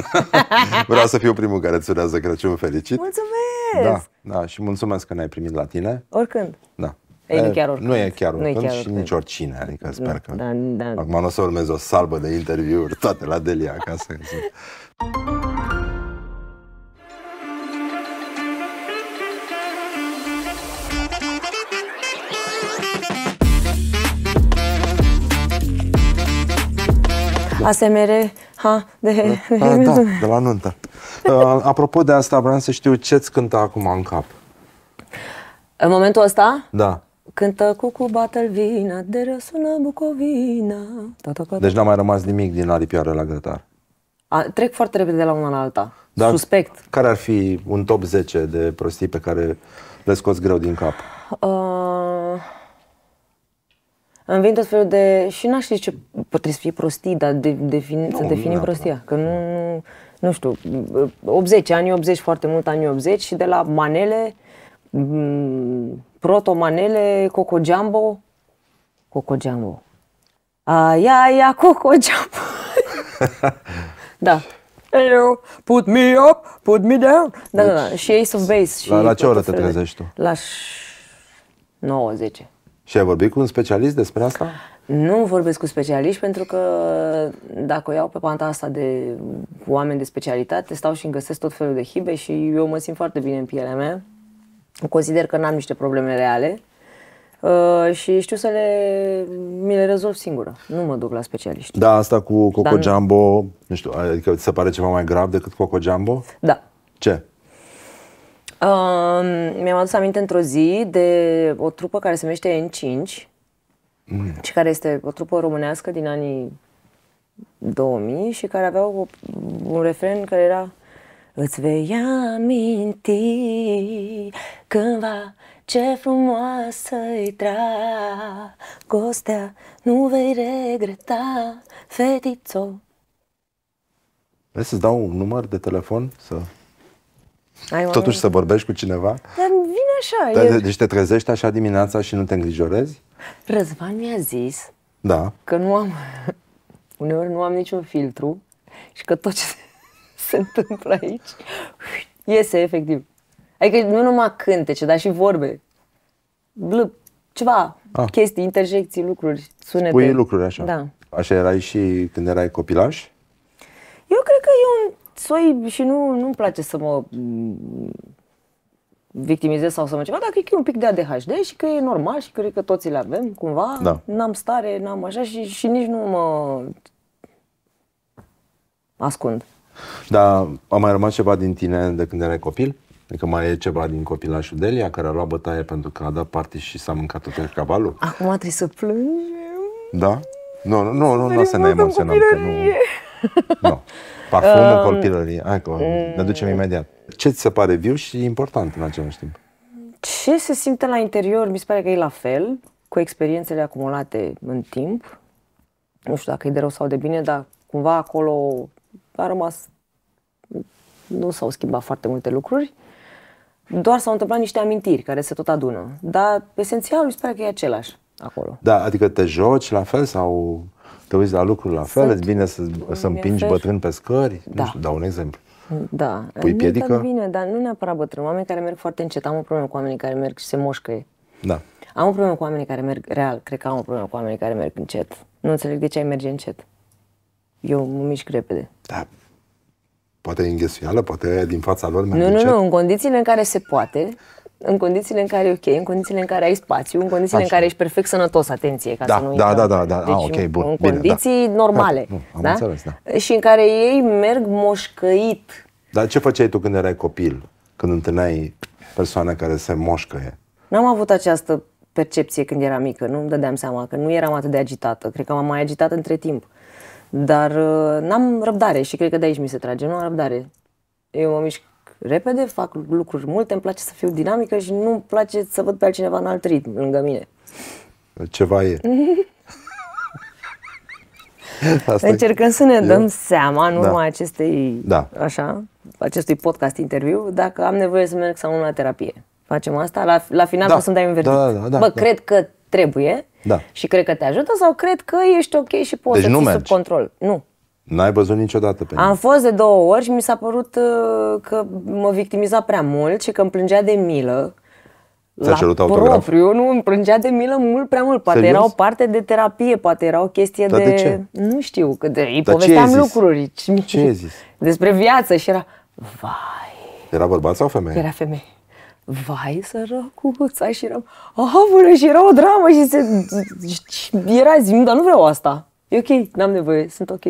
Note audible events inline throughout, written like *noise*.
*laughs* Vreau să fiu primul care îți urează Crăciun fericit. Mulțumesc! Da, da, și mulțumesc că ne-ai primit la tine. Oricând. Da. E, nu, chiar oricând. nu e chiar oricând, nu e chiar oricând și nici oricine, adică sper că... Da, da. Acum nu o să urmez o salbă de interviuri toate la Delia acasă. ASMR, ha, de... Da, da, de la nuntă. Uh, apropo de asta, vreau să știu ce-ți cântă acum în cap. În momentul ăsta? Da. Cântă cu cu vina, de răsună bucovina. Deci n-a mai rămas nimic din aripioare la grătar. A, trec foarte repede de la una la alta. Dar Suspect. Care ar fi un top 10 de prostii pe care le scoți greu din cap? Uh, am venit tot felul de... Și n-aș ști ce... Trebuie să fie prostii, dar de, de defini, nu, să definim nu prostia. Că nu, nu, nu știu, 80, anii 80, foarte mult anii 80 și de la manele, mm, proto-manele, Coco Jumbo, Coco Jumbo. Aia, aia, Coco Jumbo. *laughs* da. Hello, put me up, put me down. Da, deci, da, da. Deci și Ace of Base. La, Și la, la ce oră te trezești tu? La 9-10. Și ai vorbit cu un specialist despre asta? Nu vorbesc cu specialiști pentru că dacă o iau pe panta asta de oameni de specialitate, stau și îmi găsesc tot felul de hibe și eu mă simt foarte bine în pielea mea. Consider că n-am niște probleme reale uh, și știu să le, mi le rezolv singură. Nu mă duc la specialiști. Da, asta cu Coco Dar Jumbo, nu știu, adică ți se pare ceva mai grav decât Coco Jumbo? Da. Ce? mi-am adus aminte într-o zi de o trupă care se numește N5 mm. și care este o trupă românească din anii 2000 și care avea o, un refren care era Îți vei aminti cândva ce frumoasă e dragostea, nu vei regreta, fetițo. Vrei să-ți dau un număr de telefon? Să... Ai Totuși oameni. să vorbești cu cineva? Dar vine așa. Dar, eu... Deci te trezești așa dimineața și nu te îngrijorezi? Răzvan mi-a zis da. că nu am, *laughs* uneori nu am niciun filtru și că tot ce *laughs* se întâmplă aici iese efectiv. Adică nu numai cântece, dar și vorbe. Blup, ceva, ah. chestii, interjecții, lucruri, sunete. Pui lucruri așa. Da. Așa erai și când erai copilaș? Eu cred că e un soi și nu, nu-mi place să mă mm, victimizez sau să mă ceva, dar cred că e un pic de ADHD și că e normal și cred că toți le avem cumva. Da. N-am stare, n-am așa și, și nici nu mă ascund. Da, a mai rămas ceva din tine de când erai copil? Adică mai e ceva din copilașul Delia care a luat bătaie pentru că a dat parte și s-a mâncat tot cavalul? Acum trebuie să plângem. Da? Nu, nu, nu, nu, nu o să ne emoționăm. Că nu... nu. Parfumul um, copilării. Hai că um. ne ducem imediat. Ce ți se pare viu și important în același timp? Ce se simte la interior, mi se pare că e la fel, cu experiențele acumulate în timp. Nu știu dacă e de rău sau de bine, dar cumva acolo a rămas... Nu s-au schimbat foarte multe lucruri. Doar s-au întâmplat niște amintiri care se tot adună. Dar esențialul mi se pare că e același acolo. Da, adică te joci la fel sau te uiți la lucruri la fel? îți bine să, să împingi bătrân pe scări? Da. Nu știu, dau un exemplu. Da. Pui piedică? Bine, dar nu neapărat bătrân. Oameni care merg foarte încet. Am o problemă cu oamenii care merg și se moșcăie. Da. Am o problemă cu oamenii care merg real. Cred că am o problemă cu oamenii care merg încet. Nu înțeleg de ce ai merge încet. Eu mă mișc repede. Da. Poate e înghesuială, poate din fața lor merg Nu, încet. nu, nu. În condițiile în care se poate, în condițiile în care e ok, în condițiile în care ai spațiu, în condițiile Așa. în care ești perfect sănătos, atenție, ca da, să nu da, da, da, da, ah, deci, ah, ok, bun, în bine, da. condiții da. normale, da, da? Înțeles, da? Și în care ei merg moșcăit. Dar ce făceai tu când erai copil, când întâlneai persoane care se moșcăie? N-am avut această percepție când eram mică, nu îmi dădeam seama că nu eram atât de agitată, cred că m-am mai agitat între timp. Dar uh, n-am răbdare și cred că de aici mi se trage, nu am răbdare. Eu mă mișc repede, fac lucruri multe, îmi place să fiu dinamică și nu îmi place să văd pe altcineva în alt ritm lângă mine. Ceva e. *laughs* Asta Încercăm e. să ne dăm e. seama da. numai urma da. acestei, da. așa, acestui podcast interviu dacă am nevoie să merg sau nu la terapie. Facem asta? La, la final da. o să-mi dai un verdict. Da, da, da, da, Bă, da. cred că trebuie da. și cred că te ajută sau cred că ești ok și poți deci să nu mergi. sub control. Nu, N-ai văzut niciodată pe Am mine. fost de două ori și mi s-a părut uh, că mă victimiza prea mult și că îmi plângea de milă. Ți-a cerut autograf? propriu, nu, îmi plângea de milă mult prea mult. Poate Serios? era o parte de terapie, poate era o chestie Dar de... de ce? Nu știu, că de... îi Dar povesteam ce lucruri. Ce ai zis? Despre viață și era... Vai... Era bărbat sau femeie? Era femeie. Vai, săracuța și eram... Avule, și era o dramă și se... Era zi, dar nu vreau asta. E ok, n-am nevoie, sunt ok.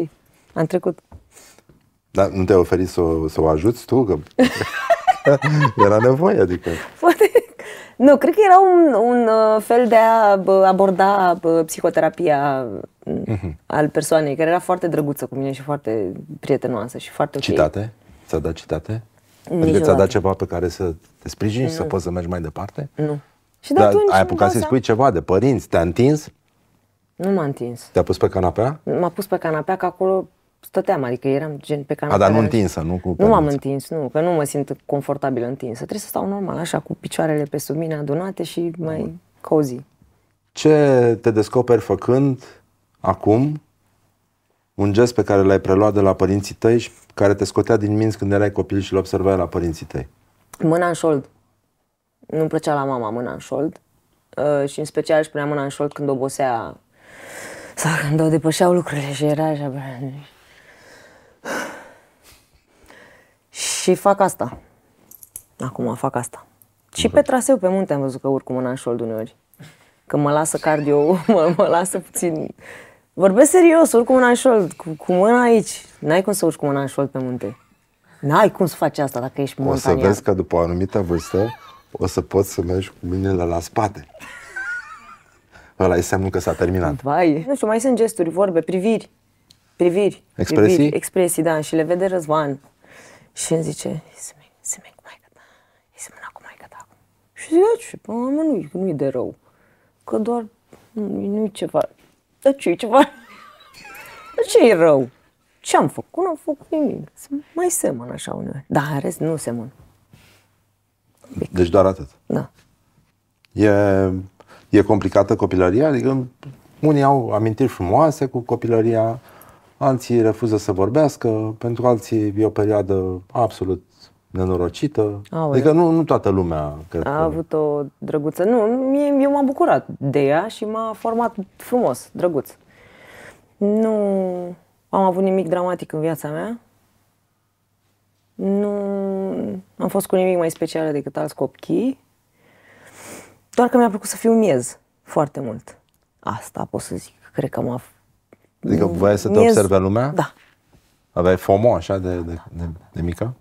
Am trecut. Dar nu te-ai oferit să, să o ajuți tu? Că *laughs* era nevoie, adică... Poate... Nu, cred că era un, un uh, fel de a aborda psihoterapia mm-hmm. al persoanei, care era foarte drăguță cu mine și foarte prietenoasă și foarte okay. Citate? Ți-a dat citate? Adică ți-a dat ceva pe care să te sprijini și să poți să mergi mai departe? Nu. Și de Dar atunci ai apucat să-i spui ceva de părinți? Te-a întins? Nu m-a întins. Te-a pus pe canapea? M-a pus pe canapea, că acolo stăteam, adică eram gen pe canapea. A, dar nu întinsă, nu? Cu nu m-am întins, nu, că nu mă simt confortabil întinsă. Trebuie să stau normal, așa, cu picioarele pe sub mine adunate și mai cozy. Ce te descoperi făcând acum un gest pe care l-ai preluat de la părinții tăi și care te scotea din minți când erai copil și l-observai la părinții tăi? Mâna în șold. Nu-mi plăcea la mama mâna în șold. Uh, și în special își punea mâna în șold când obosea sau când o depășeau lucrurile și era așa, Și fac asta. Acum fac asta. Și pe traseu pe munte am văzut că urc cu mâna în șold uneori. Că mă lasă cardio, *laughs* mă, mă lasă puțin... Vorbesc serios, urc cu mâna în șold, cu, cu mâna aici. N-ai cum să urci cu mâna în șold pe munte. N-ai cum să faci asta dacă ești montanian. O să vezi că după o anumită vârstă o să poți să mergi cu la, la spate. Ăla e semnul că s-a terminat. Vai, nu știu, mai sunt gesturi, vorbe, priviri. Priviri. Expresii? Priviri, expresii, da, și le vede Răzvan. Și îmi zice, Ismic, cu maică ta, Ismic, cu maică ta acum. Și zic, și până la nu-i, nu-i de rău, că doar nu-i ceva, dar ce-i ceva, *laughs* dar ce-i rău? Ce am făcut? Nu am făcut nimic. Mai semăn așa uneori. dar în rest nu semăn. Deci doar atât. Da. E, e complicată copilăria? Adică unii au amintiri frumoase cu copilăria, alții refuză să vorbească, pentru alții e o perioadă absolut nenorocită. Aolea. Adică nu, nu toată lumea. Cred a că... avut o drăguță. Nu, mie, eu m-am bucurat de ea și m-a format frumos, drăguț. Nu am avut nimic dramatic în viața mea. Nu am fost cu nimic mai special decât alți copii. Doar că mi-a plăcut să fiu miez foarte mult. Asta pot să zic. Cred că m-a Adică voiai să te miez... observe lumea? Da. Aveai FOMO așa de, de, de, de mică?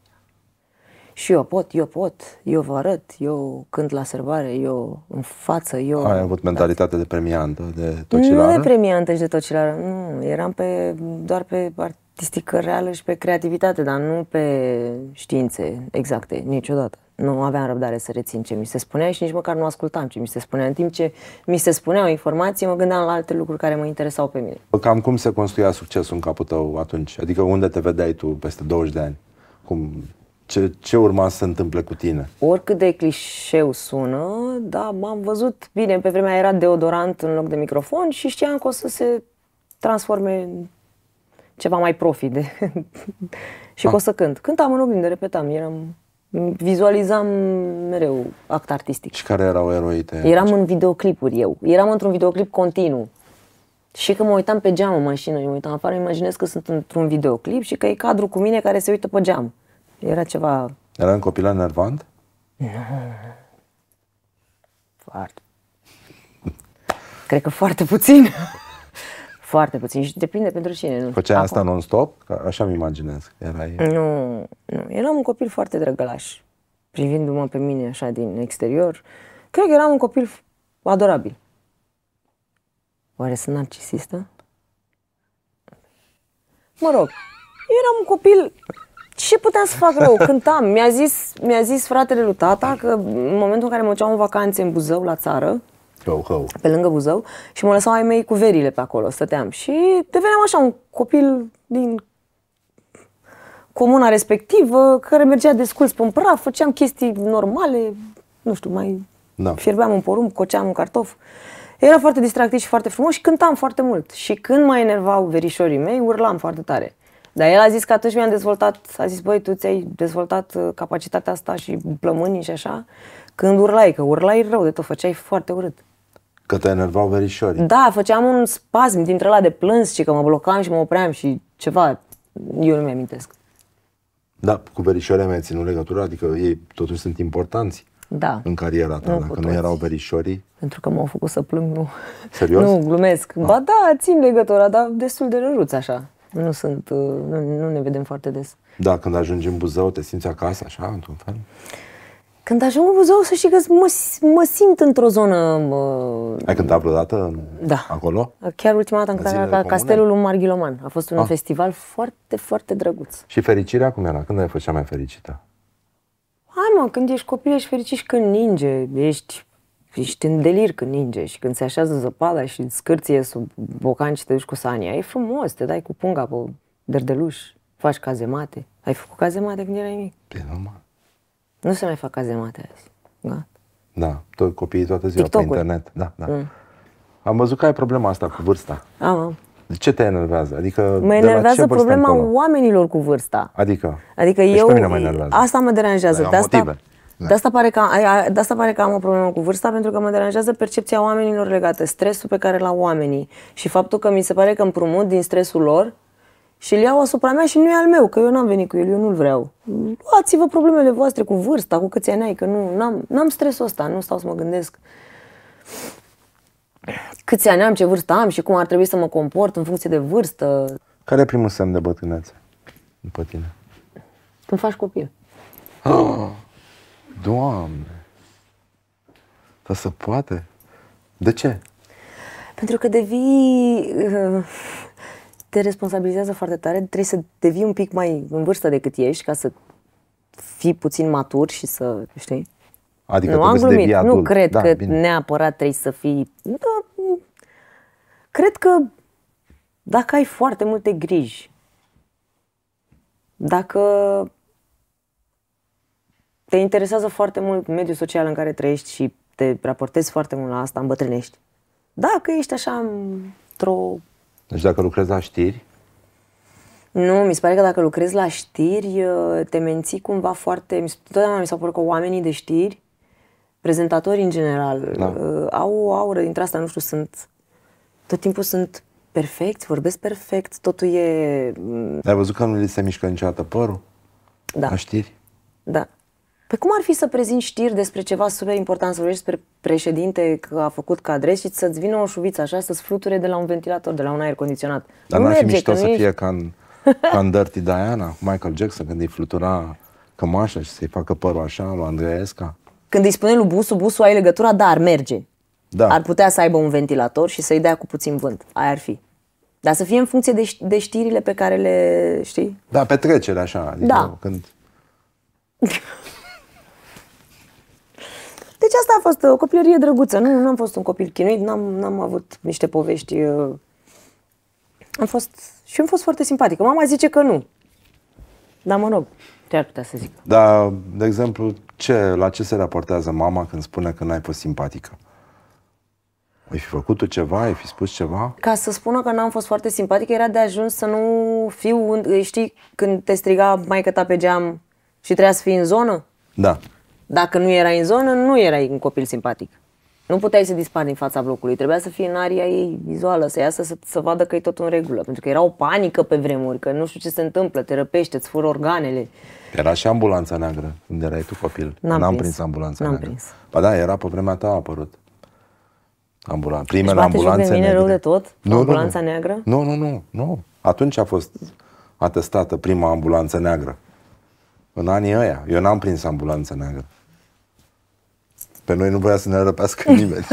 Și eu pot, eu pot, eu vă arăt, eu cânt la sărbare, eu în față, eu... Ai avut da. mentalitate de premiantă, de tocilară? Nu de premiantă și de tocilară, nu. Eram pe, doar pe artistică reală și pe creativitate, dar nu pe științe exacte, niciodată. Nu aveam răbdare să rețin ce mi se spunea și nici măcar nu ascultam ce mi se spunea. În timp ce mi se spuneau informații, mă gândeam la alte lucruri care mă interesau pe mine. Cam cum se construia succesul în capul tău atunci? Adică unde te vedeai tu peste 20 de ani? Cum, ce, ce urma să se întâmple cu tine? Oricât de clișeu sună, da, m-am văzut bine. Pe vremea era deodorant în loc de microfon și știam că o să se transforme în ceva mai profi de... *laughs* și A. că ah. o să cânt. Cântam în oglindă, repetam, eram vizualizam mereu act artistic. Și care erau eroii tăi? Eram în videoclipuri eu. Eram într-un videoclip continuu. Și că mă uitam pe geam în mașină, eu mă uitam afară, imaginez că sunt într-un videoclip și că e cadru cu mine care se uită pe geam. Era ceva... Era un copil enervant? Foarte. Cred că foarte puțin. Foarte puțin și depinde pentru cine. Nu? Făceai Acum. asta non-stop? Așa mi imaginez. Erai... Nu, nu, eram un copil foarte drăgălaș, privindu-mă pe mine așa din exterior. Cred că eram un copil adorabil. Oare sunt narcisistă? Mă rog, eu eram un copil ce puteam să fac rău? Cântam. Mi-a zis, mi-a zis fratele lui tata că în momentul în care mă duceam în vacanțe în Buzău, la țară, Ho, ho. pe lângă Buzău și mă lăsau ai mei cu verile pe acolo, stăteam și deveneam așa un copil din comuna respectivă care mergea desculț pe un praf, făceam chestii normale, nu știu, mai da. fierbeam un porumb, coceam un cartof. Era foarte distractiv și foarte frumos și cântam foarte mult. Și când mă enervau verișorii mei, urlam foarte tare. Dar el a zis că atunci mi-am dezvoltat, a zis, băi, tu ți-ai dezvoltat uh, capacitatea asta și plămânii și așa, când urlai, că urlai rău de tot, făceai foarte urât. Că te enervau verișorii. Da, făceam un spasm dintre la de plâns și că mă blocam și mă opream și ceva. Eu nu mi-amintesc. Da, cu verișorii mi ținut legătură, adică ei totuși sunt importanți da. în cariera ta, nu dacă nu erau verișorii. Pentru că m-au făcut să plâng, nu. Serios? *laughs* Nu, glumesc. Ah. Ba da, țin legătura, dar destul de răruț așa. Nu sunt, uh, nu, nu ne vedem foarte des. Da, când ajungi în Buzău, te simți acasă așa, într-un fel? Uh, când ajung în văzut, să știi că mă, mă simt într-o zonă... Mă... Ai cântat vreodată da. acolo? Chiar ultima dată am cântat la Castelul lui Marghiloman. A fost un ah. festival foarte, foarte drăguț. Și fericirea cum era? Când ai fost cea mai fericită? Hai mă, când ești copil ești fericit și când ninge, ești, ești în delir când ninge și când se așează zăpada și scârție sub bocan și te duci cu sania. E frumos, te dai cu punga pe derdeluș, faci cazemate. Ai făcut cazemate când erai mic? Pe păi, normal. Nu se mai fac mate azi. Da? Da, toți copiii toată ziua pe internet. Da, da. Mm. Am văzut că ai problema asta cu vârsta. Am, am. Ce te enervează? Adică mă enervează problema încolo? oamenilor cu vârsta. Adică? Adică deci eu... Pe mine mă enervează. Asta mă deranjează. de asta, motive. De, asta pare că, de asta pare că am o problemă cu vârsta, pentru că mă deranjează percepția oamenilor legată, stresul pe care l-au oamenii și faptul că mi se pare că împrumut din stresul lor și îl iau asupra mea și nu e al meu, că eu n-am venit cu el, eu nu-l vreau. Luați-vă problemele voastre cu vârsta, cu câți ani ai, că nu, n-am, n-am stresul ăsta, nu stau să mă gândesc câți ani am, ce vârstă am și cum ar trebui să mă comport în funcție de vârstă. Care e primul semn de bătrânețe după tine? Când faci copil. Ah, doamne! Dar să poate? De ce? Pentru că devii... Uh te responsabilizează foarte tare, trebuie să devii un pic mai în vârstă decât ești ca să fii puțin matur și să, știi? Adică nu am glumit, nu cred da, că bine. neapărat trebuie să fii... Da, cred că dacă ai foarte multe griji, dacă te interesează foarte mult mediul social în care trăiești și te raportezi foarte mult la asta, îmbătrânești. Dacă ești așa într-o deci dacă lucrezi la știri? Nu, mi se pare că dacă lucrezi la știri, uh, te menții cumva foarte... Totdeauna mi s-a părut că oamenii de știri, prezentatorii în general, da. Uh, au o aură dintre asta, nu știu, sunt... Tot timpul sunt perfecți, vorbesc perfect, totul e... Mm, Ai văzut că nu li se mișcă niciodată părul? Da. La știri? Da. Pe păi cum ar fi să prezint știri despre ceva super important, să vorbești despre președinte că a făcut cadre și să-ți vină o șuviță așa, să-ți fluture de la un ventilator, de la un aer condiționat? Dar nu n-ar fi mișto să fie ca în, *laughs* ca în Dirty Diana, Michael Jackson, când îi flutura cămașa și să-i facă părul așa, lui Andreesca. Când îi spune lui Busu, Busu ai legătura, dar da, merge. Da. Ar putea să aibă un ventilator și să-i dea cu puțin vânt. Aia ar fi. Dar să fie în funcție de, de știrile pe care le știi. Da, petrecere așa. Adică da. Când... *laughs* Deci asta a fost uh, o copilărie drăguță. Nu, nu am fost un copil chinuit, n-am, n-am avut niște povești. Uh, am fost și am fost foarte simpatică. Mama zice că nu. Dar mă rog, ce ar putea să zic? Da, de exemplu, ce, la ce se raportează mama când spune că n-ai fost simpatică? Ai fi făcut tu ceva? Ai fi spus ceva? Ca să spună că n-am fost foarte simpatică, era de ajuns să nu fiu... Știi când te striga mai ta pe geam și trebuia să fii în zonă? Da. Dacă nu erai în zonă, nu erai un copil simpatic. Nu puteai să dispari din fața blocului, trebuia să fie în aria ei vizuală, să iasă să, să vadă că e tot în regulă. Pentru că era o panică pe vremuri, că nu știu ce se întâmplă, te răpește, îți fură organele. Era și ambulanța neagră, când erai tu copil. N-am, N-am prins. prins ambulanța N-am neagră. Prins. Ba da, era pe vremea ta a apărut. Ambulan. Deci primele deci, ambulanțe de mine rău de tot? Nu, ambulanța nu, nu. neagră? Nu, nu, nu, nu. Atunci a fost atestată prima ambulanță neagră. În anii ăia. Eu n-am prins ambulanța neagră. Pe noi nu voia să ne răpească *laughs* nimeni.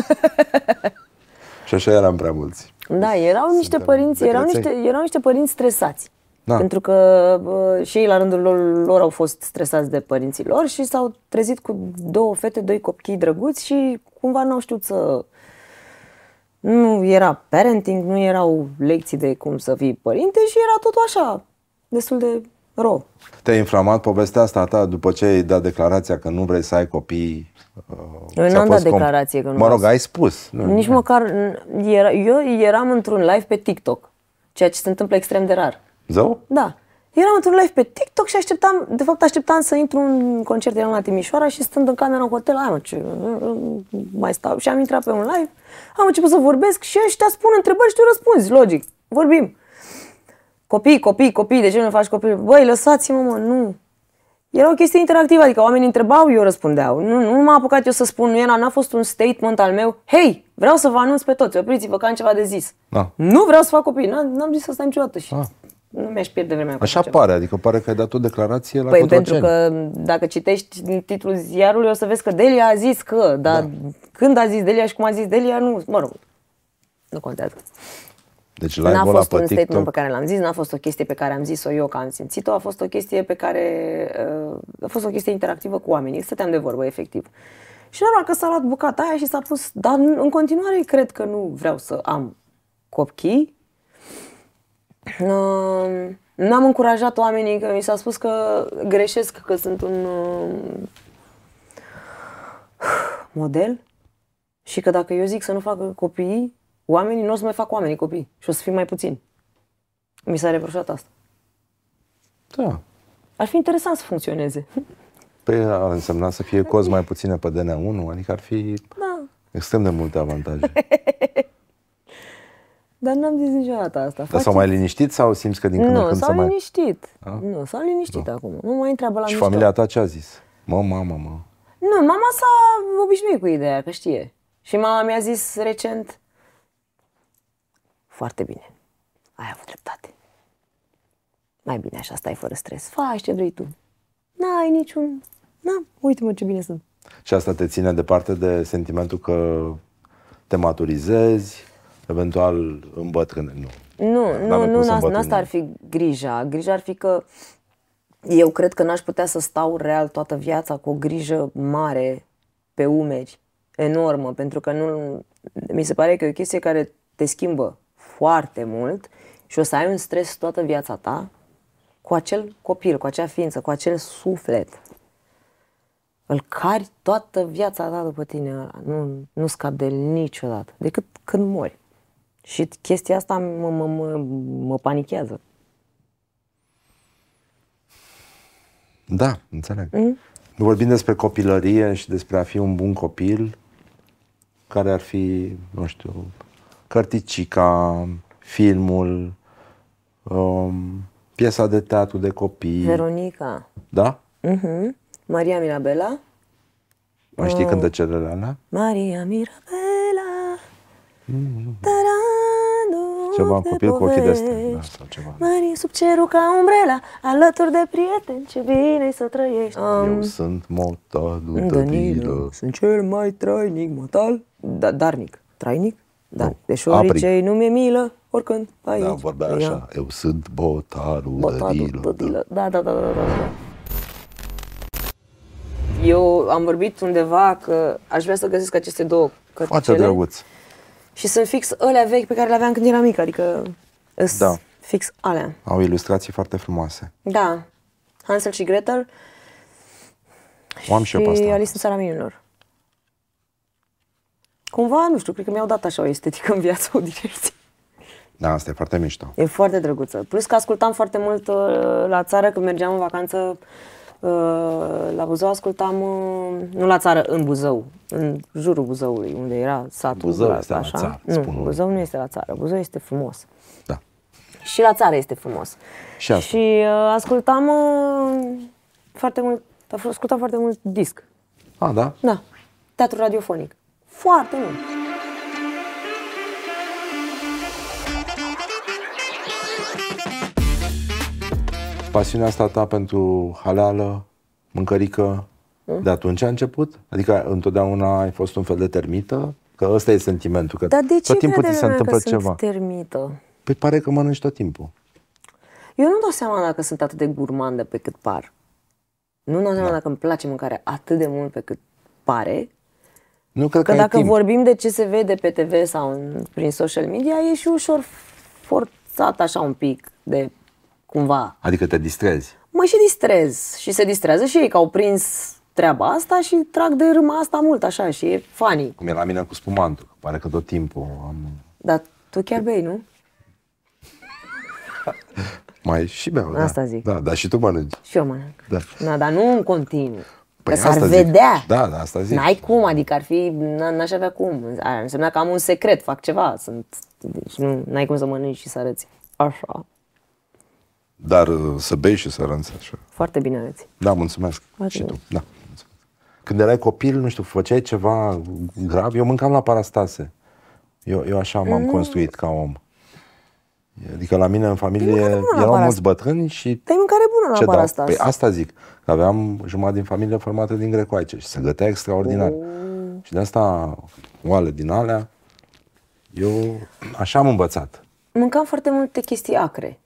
și așa eram prea mulți. Da, erau Suntem niște părinți, erau niște, erau niște părinți stresați. Da. Pentru că bă, și ei la rândul lor, lor au fost stresați de părinții lor și s-au trezit cu două fete, doi copii drăguți și cumva nu au știut să... Nu era parenting, nu erau lecții de cum să fii părinte și era tot așa, destul de ro. Te-ai inflamat povestea asta ta după ce ai dat declarația că nu vrei să ai copii? Uh, eu nu am dat declarație că nu Mă rog, ai spus. Nici măcar... Era, eu eram într-un live pe TikTok, ceea ce se întâmplă extrem de rar. Zău? Da. Eram într-un live pe TikTok și așteptam, de fapt așteptam să intru în concert, eram la Timișoara și stând în camera în hotel, am mă, ce, mai stau. Și am intrat pe un live, am început să vorbesc și ăștia spun întrebări și tu răspunzi, logic, vorbim copii, copii, copii, de ce nu faci copii? Băi, lăsați-mă, mă, nu. Era o chestie interactivă, adică oamenii întrebau, eu răspundeau. Nu, nu m-am apucat eu să spun, nu era, n-a fost un statement al meu. Hei, vreau să vă anunț pe toți, opriți-vă că am ceva de zis. Da. Nu vreau să fac copii, n-am zis asta niciodată și Da. nu mi-aș pierde vremea. Așa ceva. pare, adică pare că ai dat o declarație la Păi pentru că dacă citești titlul ziarului o să vezi că Delia a zis că, dar da. când a zis Delia și cum a zis Delia, nu, mă rog, nu contează. Deci live-ul n-a fost un pe care l-am zis, n-a fost o chestie pe care am zis-o eu că am simțit-o, a fost o chestie pe care uh, a fost o chestie interactivă cu oamenii, stăteam de vorbă efectiv. Și normal că s-a luat bucata aia și s-a pus, dar în continuare cred că nu vreau să am copii. N-am încurajat oamenii, că mi s-a spus că greșesc, că sunt un uh, model și că dacă eu zic să nu facă copii, oamenii nu o să mai fac oameni copii și o să fim mai puțini. Mi s-a reproșat asta. Da. Ar fi interesant să funcționeze. Păi ar însemna să fie cozi mai puține pe DNA1, adică ar fi da. extrem de multe avantaje. *laughs* Dar n-am zis niciodată asta. Dar s-au mai liniștit sau simți că din când nu, în când s-au mai... liniștit. A? Nu, s-au liniștit da. acum. Nu mai întreabă la Și mișto. familia ta ce a zis? Mă, mama. mă. Nu, mama s-a obișnuit cu ideea, că știe. Și mama mi-a zis recent, foarte bine. Ai avut dreptate. Mai bine așa stai fără stres. Faci ce vrei tu. N-ai niciun... Na, uite-mă ce bine sunt. Și asta te ține departe de sentimentul că te maturizezi, eventual îmbătrâne. Nu. Nu, nu, nu, nu, asta ar fi grija. Grija ar fi că eu cred că n-aș putea să stau real toată viața cu o grijă mare pe umeri, enormă, pentru că nu mi se pare că e o chestie care te schimbă foarte mult și o să ai un stres toată viața ta cu acel copil, cu acea ființă, cu acel suflet. Îl cari toată viața ta după tine Nu, nu scap de niciodată, decât când mori. Și chestia asta mă, mă, mă, mă panichează. Da, înțeleg. Mm? Vorbim despre copilărie și despre a fi un bun copil, care ar fi, nu știu, cărticica, filmul, um, piesa de teatru de copii. Veronica. Da? Uh-huh. Maria Mirabela. Mai știi oh. când de celele Maria Mirabela. Mm-hmm. Ceva un copil cu ochii de da, sau ceva. Mări sub cerul ca umbrela, alături de prieteni, ce bine să trăiești. Um, Eu sunt mota dutăvilă. Sunt cel mai trainic, motal, da, darnic. Trainic? Da. Nu. Deci oricei nu mi-e milă, oricând, da, aici. Da, vorbea ia. așa, eu sunt botarul, botarul dădilă. Da. da, da, da, da, da, da. Eu am vorbit undeva că aș vrea să găsesc aceste două cărticele. Foarte drăguț. Și sunt fix alea vechi pe care le aveam când eram mic, adică da. fix alea. Au ilustrații foarte frumoase. Da. Hansel și Gretel. O am și, și eu pe asta. Alice în țara minunilor. Cumva, nu știu, cred că mi-au dat așa o estetică în viață, o direcție. Da, asta e foarte mișto. E foarte drăguță. Plus că ascultam foarte mult uh, la țară când mergeam în vacanță uh, la Buzău ascultam, uh, nu la țară, în Buzău, în jurul Buzăului, unde era satul. Buzău este așa. la țară, Nu, spun Buzău nu este la țară, Buzău este frumos. Da. Și la țară este frumos. Și, asta. și uh, ascultam uh, foarte mult, ascultam foarte mult disc. A, ah, da? Da, teatru radiofonic. Foarte mult. Pasiunea asta ta pentru halală, mâncărică, hmm? de atunci a început? Adică întotdeauna ai fost un fel de termită? Că ăsta e sentimentul, că Dar de ce tot timpul ți se întâmplă că ceva. Sunt termită? Păi pare că mănânci tot timpul. Eu nu dau seama dacă sunt atât de gurmandă pe cât par. Nu dau seama da. dacă îmi place mâncarea atât de mult pe cât pare nu cred că, că dacă timp. vorbim de ce se vede pe TV sau în, prin social media, e și ușor forțat așa un pic de cumva. Adică te distrezi. Mă și distrez și se distrează și ei că au prins treaba asta și trag de râma asta mult așa și e funny. Cum e la mine cu spumantul, pare că tot timpul am... Dar tu chiar bei, nu? Mai și beau, Asta da. zic. Da, dar și tu mănânci. Și eu mănânc. Da. da, dar nu în continuu. Păi că s-ar vedea. Zic. Da, da, asta zic. N-ai cum, adică ar fi, n-aș avea cum. Aia însemna că am un secret, fac ceva, sunt, deci nu, n-ai cum să mănânci și să arăți. Așa. Dar uh, să bei și să arăți așa. Foarte bine arăți. Da, mulțumesc. Foarte și bine. tu, da. Când erai copil, nu știu, făceai ceva grav, eu mâncam la parastase. Eu, eu așa m-am mm. construit ca om. Adică la mine în familie erau mulți bătrâni și... Te mâncare bună la cedau. parastase. Păi asta zic aveam jumătate din familie formată din grecoaice și se gătea extraordinar. Mm. Și de asta oale din alea, eu așa am învățat. Mâncam foarte multe chestii acre.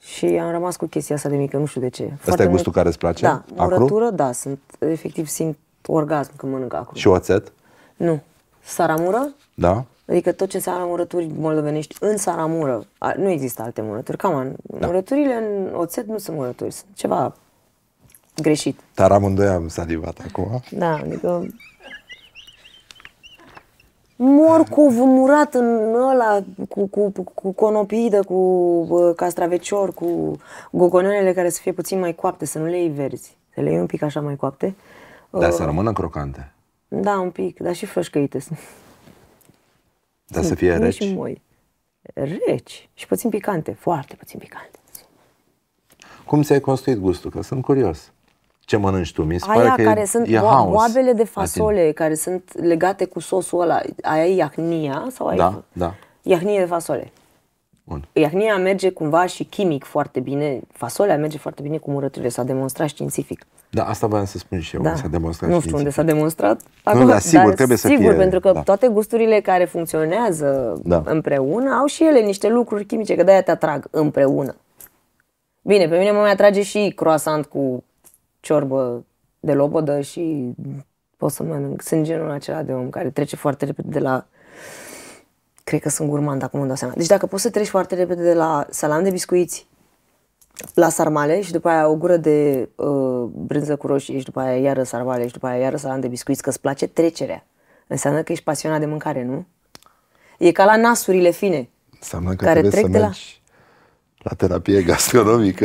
Și am rămas cu chestia asta de mică, nu știu de ce. Foarte asta e gustul mult... care îți place? Da, acru? Urătură, da, sunt, efectiv simt orgasm când mănânc acru. Și oțet? Nu. Saramură? Da. Adică tot ce înseamnă murături moldovenești în saramură. Nu există alte murături. Cam, da. murăturile în oțet nu sunt murături, sunt ceva greșit. Dar amândoi am salivat acum. Da, adică... Mor cu murat în ăla, cu, cu, cu conopidă, cu castravecior, cu gogonelele care să fie puțin mai coapte, să nu le iei verzi. Să le iei un pic așa mai coapte. Dar uh, să rămână crocante. Da, un pic, dar și fășcăite sunt. Dar să fie reci? Și moi. Reci și puțin picante, foarte puțin picante. Cum ți-ai construit gustul? Că sunt curios ce mănânci tu? Mi se aia pare că care e, sunt e boabele de fasole care sunt legate cu sosul ăla, aia e iahnia sau aia da, e... da. da. Iahnie de fasole. Bun. Iahnia merge cumva și chimic foarte bine, fasolea merge foarte bine cu murăturile, s-a demonstrat științific. Da, asta voiam să spun și eu, da. s-a demonstrat Nu știu unde s-a demonstrat. Acum, nu, dar sigur, dar trebuie sigur, să fie. Sigur, pentru că da. toate gusturile care funcționează da. împreună au și ele niște lucruri chimice, că de-aia te atrag împreună. Bine, pe mine mă mai atrage și croissant cu ciorbă de lobodă și pot să mănânc. Sunt genul acela de om care trece foarte repede de la... Cred că sunt gurmand acum îmi dau seama. Deci dacă poți să treci foarte repede de la salam de biscuiți la sarmale și după aia o gură de uh, brânză cu roșii și după aia iară sarmale și după aia iară salam de biscuiți, că îți place trecerea. Înseamnă că ești pasionat de mâncare, nu? E ca la nasurile fine. Înseamnă că care trebuie trec să mergi la terapie gastronomică.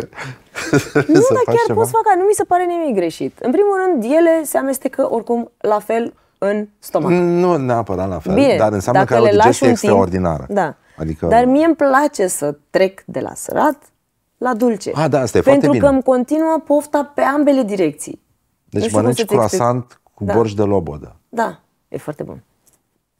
Nu, dar chiar ceva? poți faca, nu mi se pare nimic greșit. În primul rând, ele se amestecă oricum la fel în stomac. Nu neapărat la fel, Bine, dar înseamnă că au o extraordinară. Timp, da. Adică... Dar mie îmi place să trec de la sărat la dulce. Ah, da, asta e Pentru că bine. îmi continuă pofta pe ambele direcții. Deci mănânci croissant cu da. borș de lobodă. Da, e foarte bun.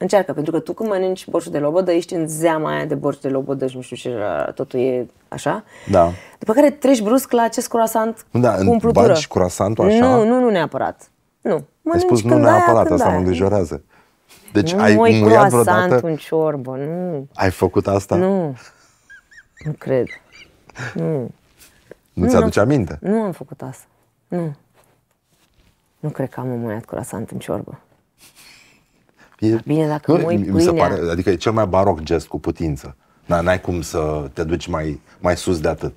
Încearcă, pentru că tu când mănânci borșul de lobodă, ești în zeama aia de borș de lobodă și nu știu ce, totul e așa. Da. După care treci brusc la acest croissant da, cu umplutură. Da, croissantul așa? Nu, nu, nu neapărat. Nu. Mănânci spus când nu neapărat, aia, când asta mă îngrijorează. Deci nu ai muiat vreodată... în ciorbă, nu. Ai făcut asta? Nu. Nu cred. Nu. Nu, nu ți-aduce aminte? Nu am făcut asta. Nu. Nu cred că am muiat croissant în ciorbă. E, da, Bine, dacă nu, pâinea... mi se pare, Adică e cel mai baroc gest cu putință. N-ai cum să te duci mai, mai sus de atât.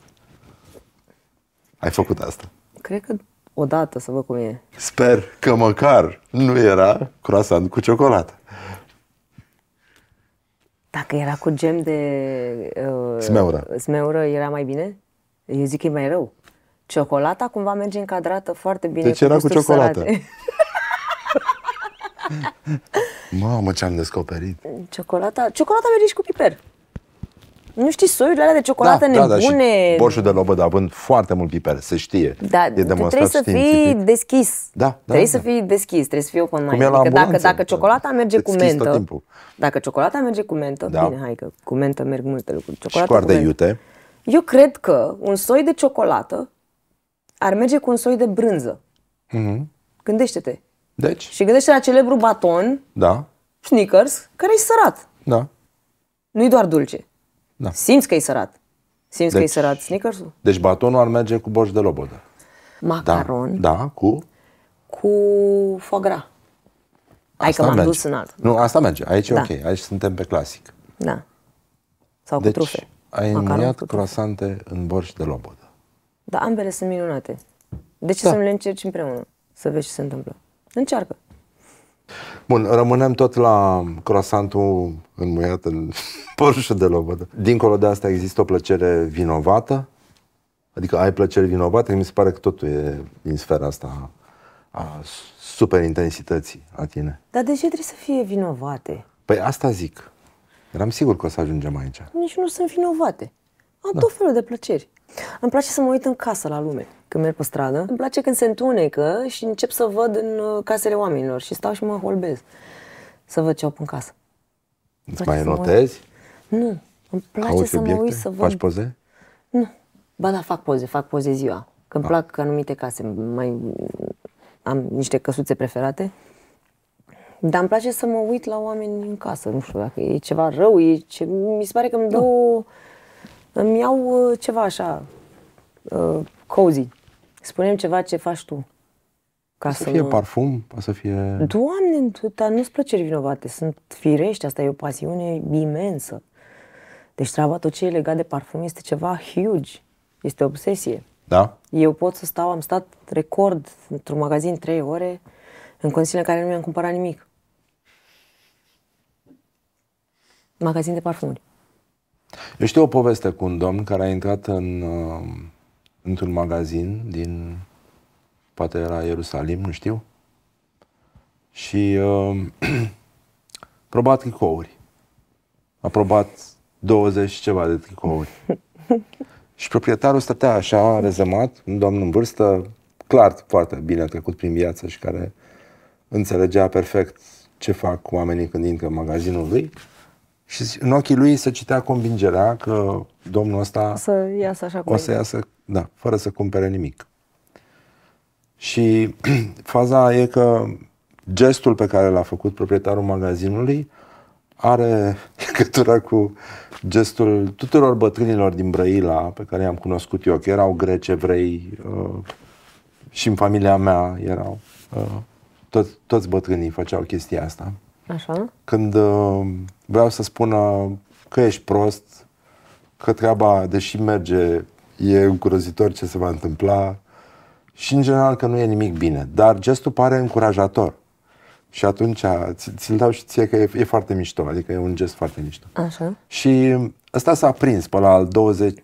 Ai făcut asta? Cred că odată să văd cum e. Sper că măcar nu era croissant cu ciocolată. Dacă era cu gem de uh, smeură. smeură, era mai bine? Eu zic că e mai rău. Ciocolata cumva merge încadrată foarte bine. Deci cu era cu ciocolată. *laughs* *laughs* Mamă, ce-am descoperit! Ciocolata, ciocolata merge și cu piper. Nu știi soiurile alea de ciocolată da, nebune? Da, da, borșul de lobădă da, având foarte mult piper, se știe. Da, e trebuie să fii deschis. Da, da, trebuie da. să fii deschis, trebuie să fii open mind. Adică dacă, dacă ciocolata merge cu mentă, dacă ciocolata merge cu mentă, da. bine, hai că cu mentă merg multe lucruri. Ciocolata și cu ardei iute. Eu cred că un soi de ciocolată ar merge cu un soi de brânză. Mm-hmm. Gândește-te, deci? Și gândește la celebru baton, da. Snickers, care e sărat. Da. Nu-i doar dulce. Da. Simți că e sărat. Simți deci, că e deci- sărat Snickers-ul. Deci batonul ar merge cu boș de lobodă. Macaron. Da, da cu? Cu fogra. Hai că m-am merge. dus în altă. Nu, asta merge. Aici da. e ok. Aici suntem pe clasic. Da. Sau deci, cu trufe. ai înmuiat croasante în borș de lobodă. Da, ambele sunt minunate. De ce da. să nu le încerci împreună? Să vezi ce se întâmplă. Încearcă. Bun, rămânem tot la croasantul înmuiat în *laughs* porșul de lobădă. Dincolo de asta există o plăcere vinovată? Adică ai plăcere vinovată? Mi se pare că totul e din sfera asta a super intensității a tine. Dar de ce trebuie să fie vinovate? Păi asta zic. Eram sigur că o să ajungem aici. Nici nu sunt vinovate. Am da. tot felul de plăceri. Îmi place să mă uit în casă la lume când merg pe stradă. Îmi place când se întunecă și încep să văd în uh, casele oamenilor și stau și mă holbez să văd ce au în casă. Îți mai notezi? Nu. Îmi place Cauți să obiecte? mă uit să văd. Faci poze? Nu. Ba da, fac poze, fac poze ziua. Că îmi ah. plac anumite case, mai am niște căsuțe preferate. Dar îmi place să mă uit la oameni în casă. Nu știu dacă e ceva rău, e ce... mi se pare că îmi dau... Da. îmi iau uh, ceva așa, uh, cozy. Spunem ceva ce faci tu. Ca să, să fie nu... parfum, să fie... Doamne, dar nu-ți plăceri vinovate, sunt firești, asta e o pasiune imensă. Deci treaba, tot ce e legat de parfum este ceva huge, este o obsesie. Da? Eu pot să stau, am stat record într-un magazin trei ore, în condițiile în care nu mi-am cumpărat nimic. Magazin de parfumuri. Eu știu o poveste cu un domn care a intrat în uh, într-un magazin din, poate la Ierusalim, nu știu, și uh, *clears throat* probat tricouri. A probat 20 și ceva de tricouri. *laughs* și proprietarul stătea așa, rezemat, un domn în vârstă, clar foarte bine trecut prin viață și care înțelegea perfect ce fac oamenii când intră în magazinul lui. Și în ochii lui se citea convingerea că domnul ăsta o să iasă, așa o să iasă da, fără să cumpere nimic. Și *clears throat* faza e că gestul pe care l-a făcut proprietarul magazinului are *laughs* legătură cu gestul tuturor bătrânilor din Brăila pe care i-am cunoscut eu, că erau greci, evrei uh, și în familia mea erau. Uh, tot toți, bătrânii făceau chestia asta. Așa. Când uh, vreau să spună că ești prost, că treaba, deși merge e încurozitor ce se va întâmpla și în general că nu e nimic bine, dar gestul pare încurajator. Și atunci ți-l dau și ție că e, e foarte mișto, adică e un gest foarte mișto. Așa. Și ăsta s-a prins pe la al 20-lea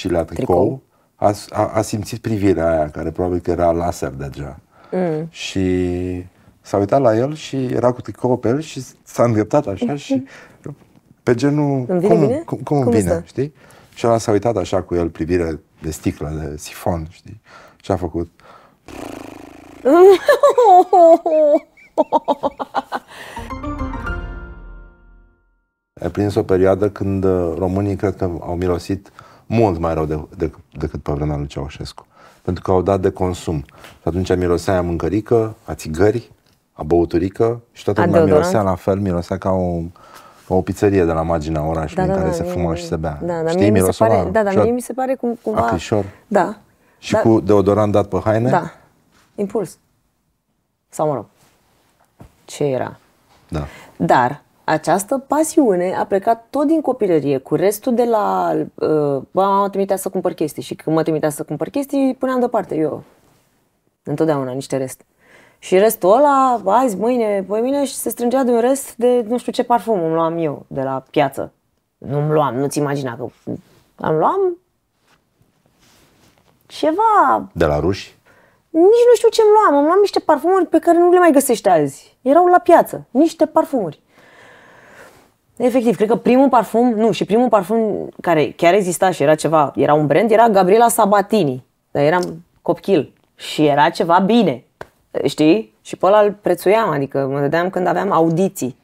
tricou, tricou. A, a, a simțit privirea aia care probabil că era laser deja. Mm. Și s-a uitat la el și era cu tricou pe el și s-a îndreptat așa *laughs* și pe genul... Îmi vine cum, bine? Cum, cum, cum vine, stă? știi? Și ăla s-a uitat așa cu el, privire de sticlă, de sifon, știi? Și a făcut... a prins o perioadă când uh, românii cred că au mirosit mult mai rău de, de, decât pe vremea lui Ceaușescu. Pentru că au dat de consum. Și atunci mirosea a mâncărică, a țigări, a băuturică și toată lumea mirosea la fel, mirosea ca un o pizzerie de la marginea orașului da, în da, care da, se fumă da, și se bea. Da, da, Știi, mie mi se pare, da, da, mie mi se pare cum, cumva... Acrișor. Da. Și da, cu deodorant dat pe haine? Da. Impuls. Sau mă rog, ce era? Da. Dar această pasiune a plecat tot din copilărie, cu restul de la... Uh, mă trimitea să cumpăr chestii și când mă trimitea să cumpăr chestii, puneam deoparte eu întotdeauna niște rest. Și restul ăla, azi, mâine, poi mine și se strângea de un rest de nu știu ce parfum îmi luam eu de la piață. Nu-mi luam, nu-ți imagina că am luam ceva... De la ruși? Nici nu știu ce-mi luam, îmi luam niște parfumuri pe care nu le mai găsești azi. Erau la piață, niște parfumuri. Efectiv, cred că primul parfum, nu, și primul parfum care chiar exista și era ceva, era un brand, era Gabriela Sabatini. Dar eram copil și era ceva bine. Știi? Și pe ăla îl prețuiam, adică mă dădeam când aveam audiții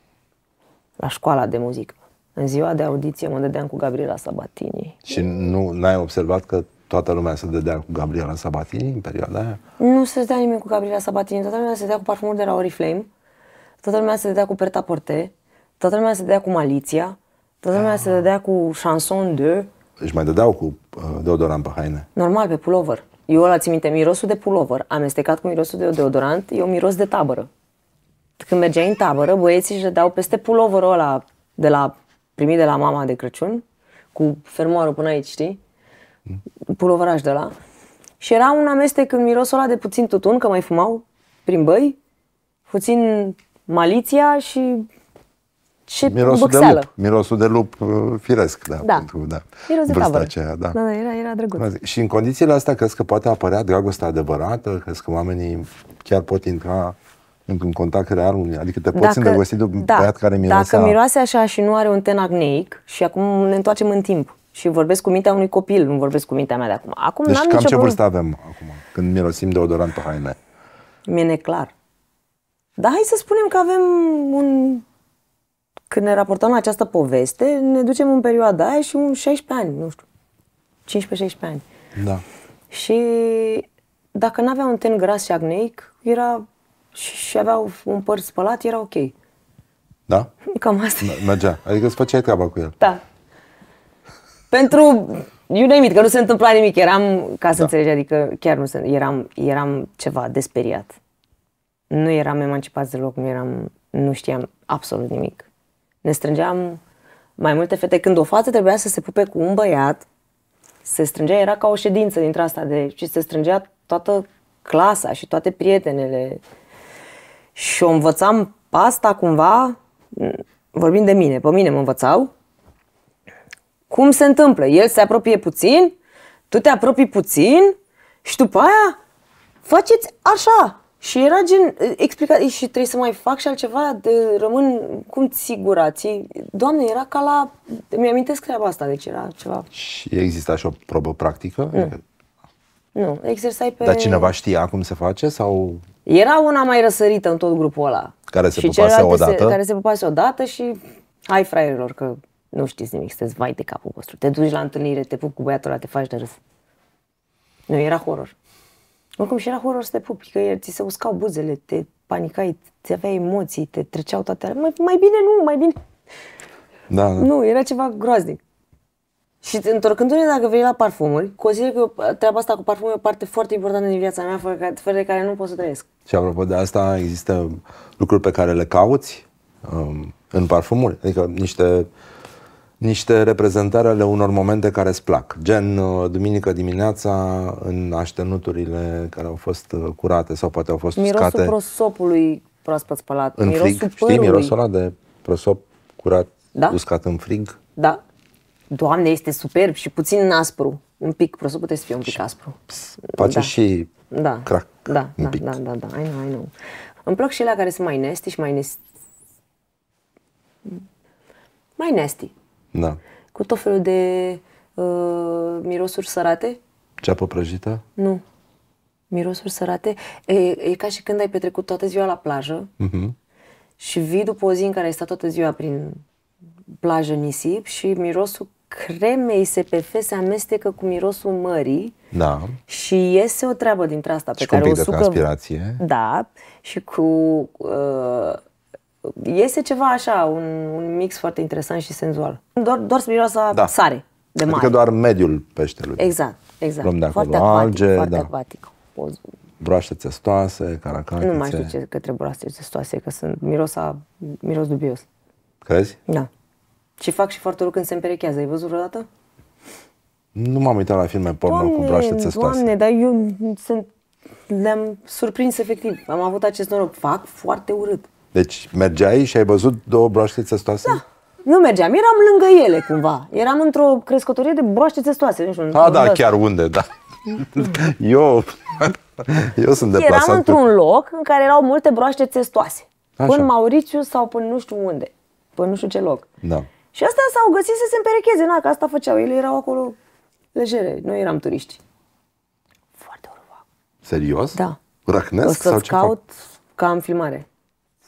la școala de muzică. În ziua de audiție mă dădeam cu Gabriela Sabatini. Și nu n-ai observat că toată lumea se dădea cu Gabriela Sabatini în perioada aia? Nu se dădea nimeni cu Gabriela Sabatini, toată lumea se dădea cu parfumuri de la Oriflame, toată lumea se dădea cu Perta Porte, toată lumea se dădea cu Maliția, toată lumea se dădea cu Chanson 2. Își mai dădeau cu uh, deodorant pe haine? Normal, pe pulover. Eu ăla țin minte, mirosul de pulover amestecat cu mirosul de deodorant e un miros de tabără. Când mergeai în tabără, băieții își dau peste puloverul ăla de la, primit de la mama de Crăciun, cu fermoarul până aici, știi? Puloveraș de la. Și era un amestec în mirosul ăla de puțin tutun, că mai fumau prin băi, puțin maliția și și mirosul de lup, mirosul de lup uh, firesc, da, da. pentru da, Miros de aceea, da. da, da era, era drăguț. Și în condițiile astea crezi că poate apărea dragostea adevărată? Crezi că oamenii chiar pot intra într-un contact real, adică te poți îndrăgosti de un da, băiat care miroase Dacă miroase așa și nu are un ten acneic și acum ne întoarcem în timp și vorbesc cu mintea unui copil, nu vorbesc cu mintea mea de acum. acum deci n-am cam ce vârstă avem acum când mirosim deodorant pe haine? Mi-e neclar. Dar hai să spunem că avem un când ne raportăm la această poveste, ne ducem în perioada aia și un 16 ani, nu știu, 15-16 ani. Da. Și dacă nu avea un ten gras și acneic, era și avea un păr spălat, era ok. Da? Cam asta. Mergea. Adică îți făceai treaba cu el. Da. Pentru, you name it, că nu se întâmpla nimic. Eram, ca să da. înțelegi, adică chiar nu se, eram, eram ceva desperiat. Nu eram emancipați deloc, nu eram, nu știam absolut nimic. Ne strângeam mai multe fete. Când o fată trebuia să se pupe cu un băiat, se strângea, era ca o ședință dintre asta de, și se strângea toată clasa și toate prietenele. Și o învățam pasta cumva, vorbind de mine, pe mine mă învățau, cum se întâmplă. El se apropie puțin, tu te apropii puțin și după aia faceți așa. Și era gen, explica, și trebuie să mai fac și altceva, de, rămân cum sigurații. Doamne, era ca la, mi-amintesc treaba asta, deci era ceva. Și exista și o probă practică? Nu. Adică- nu, exersai pe... Dar cineva știa cum se face sau... Era una mai răsărită în tot grupul ăla. Care se și pupase odată? Se, care se pupase odată și hai fraierilor că nu știți nimic, sunteți vai de capul vostru. Te duci la întâlnire, te pup cu băiatul ăla, te faci de râs. Nu, era horror. Oricum și era horror să te pupi, că ți se uscau buzele, te panicai, te aveai emoții, te treceau toate alea. Mai, mai bine nu, mai bine. Da, da. Nu, era ceva groaznic. Și întorcându-ne, dacă vei la parfumuri, consider că treaba asta cu parfumul e o parte foarte importantă din viața mea, fără, care, fără de care nu pot să trăiesc. Și apropo de asta, există lucruri pe care le cauți um, în parfumuri? Adică niște uh, niște reprezentări ale unor momente care îți plac, gen uh, duminică dimineața în aștenuturile care au fost uh, curate sau poate au fost Mirosul uscate. Mirosul prosopului proaspăt spălat. În Mirosul frig, știi mirosul ăla de prosop curat, da? uscat în frig? Da. Doamne, este superb și puțin aspru. Un pic, prosopul trebuie să fie un pic aspru. Face da. și da. crac. Da, un da, pic. da, da, da, I know, I know. Îmi plac și la care sunt mai nesti și mai nesti. Mai nasty. Da. Cu tot felul de uh, mirosuri sărate. Ceapă prăjită? Nu. Mirosuri sărate. E, e ca și când ai petrecut toată ziua la plajă uh-huh. și vii după o zi în care ai stat toată ziua prin plajă nisip și mirosul cremei SPF se amestecă cu mirosul mării da. și iese o treabă dintre asta pe și care o sucă. de Da, și cu uh, este ceva așa, un, un mix foarte interesant și senzual. Doar, doar să da. sare de adică mare. Adică doar mediul peștelui. Exact, exact. Luăm de acolo foarte alge, foarte da. acvatic. O... Broaște țestoase, caracatițe. Nu mai știu ce către broaște țestoase, că sunt mirosa, miros dubios. Crezi? Da. Și fac și foarte rău când se împerechează. Ai văzut vreodată? Nu m-am uitat la filme porno doamne, cu broaște țestoase. Doamne, dar eu sunt, le-am surprins efectiv. Am avut acest noroc. Fac foarte urât. Deci mergeai și ai văzut două broaște țestoase? Da. Nu mergeam, eram lângă ele cumva. Eram într-o crescătorie de broaște țestoase. Nu știu, A, da, chiar unde, da. *laughs* eu, eu sunt deplasat. Eram într-un loc în care erau multe broaște țestoase. Așa. Până Mauriciu sau până nu știu unde. Până nu știu ce loc. Da. Și asta s-au găsit să se împerecheze. Na, că asta făceau. Ele erau acolo legere. Noi eram turiști. Foarte urmă. Serios? Da. Răcnesc o să sau ce caut fac? ca în filmare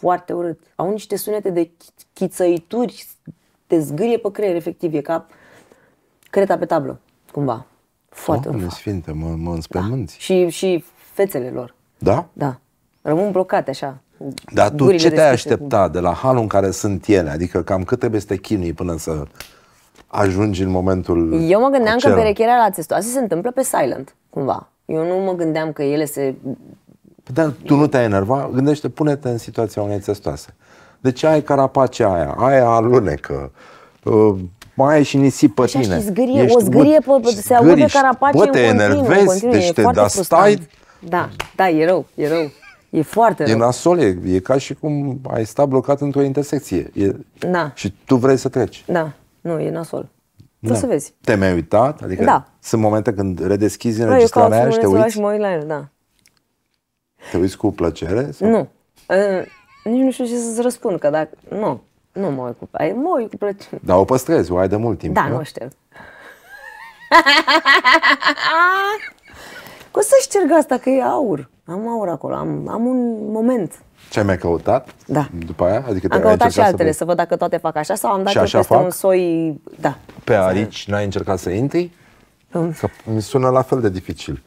foarte urât. Au niște sunete de chițăituri, te zgârie pe creier, efectiv, e ca creta pe tablă, cumva. Foarte Doamne sfinte, mă, mă înspămânți. Da. Și, și fețele lor. Da? Da. Rămân blocate așa. Dar tu ce te-ai aștepta de la halul în care sunt ele? Adică cam cât trebuie să te chinui până să ajungi în momentul Eu mă gândeam acela. că perecherea la testoase se întâmplă pe silent, cumva. Eu nu mă gândeam că ele se Păi Dar tu nu te-ai enerva, gândește, pune-te în situația unei țestoase. Deci ai carapacea? aia, aia alunecă, uh, mai ai și nisip pe păi tine. Și zgârie, Ești, o zgârie, bă, pe, se aude carapace bă, te în continuu, enervezi, în continuu, deci te, da, stai. Da, da, e rău, e rău. E foarte rău. E nasol, e, e ca și cum ai sta blocat într-o intersecție. E, da. Și tu vrei să treci. Da, nu, e nasol. Da. să vezi. Te-ai uitat? Adică da. sunt momente când redeschizi păi, înregistrarea aia și te uiți. mă uit la el, da. Te uiți cu plăcere? Sau? Nu. Ă, nici nu știu ce să-ți răspund, că dacă... Nu, nu mă uit cu plăcere. Mă uit cu plăcere. Dar o păstrezi, o ai de mult timp. Da, nu, nu șterg. Cum să șterg *laughs* asta, că e aur. Am aur acolo, am, am un moment. Ce ai mai căutat? Da. După aia? Adică am căutat și altele, să, să văd dacă toate fac așa sau am dat așa peste fac? un soi... Da. Pe arici n-ai încercat să intri? Um. Că mi sună la fel de dificil.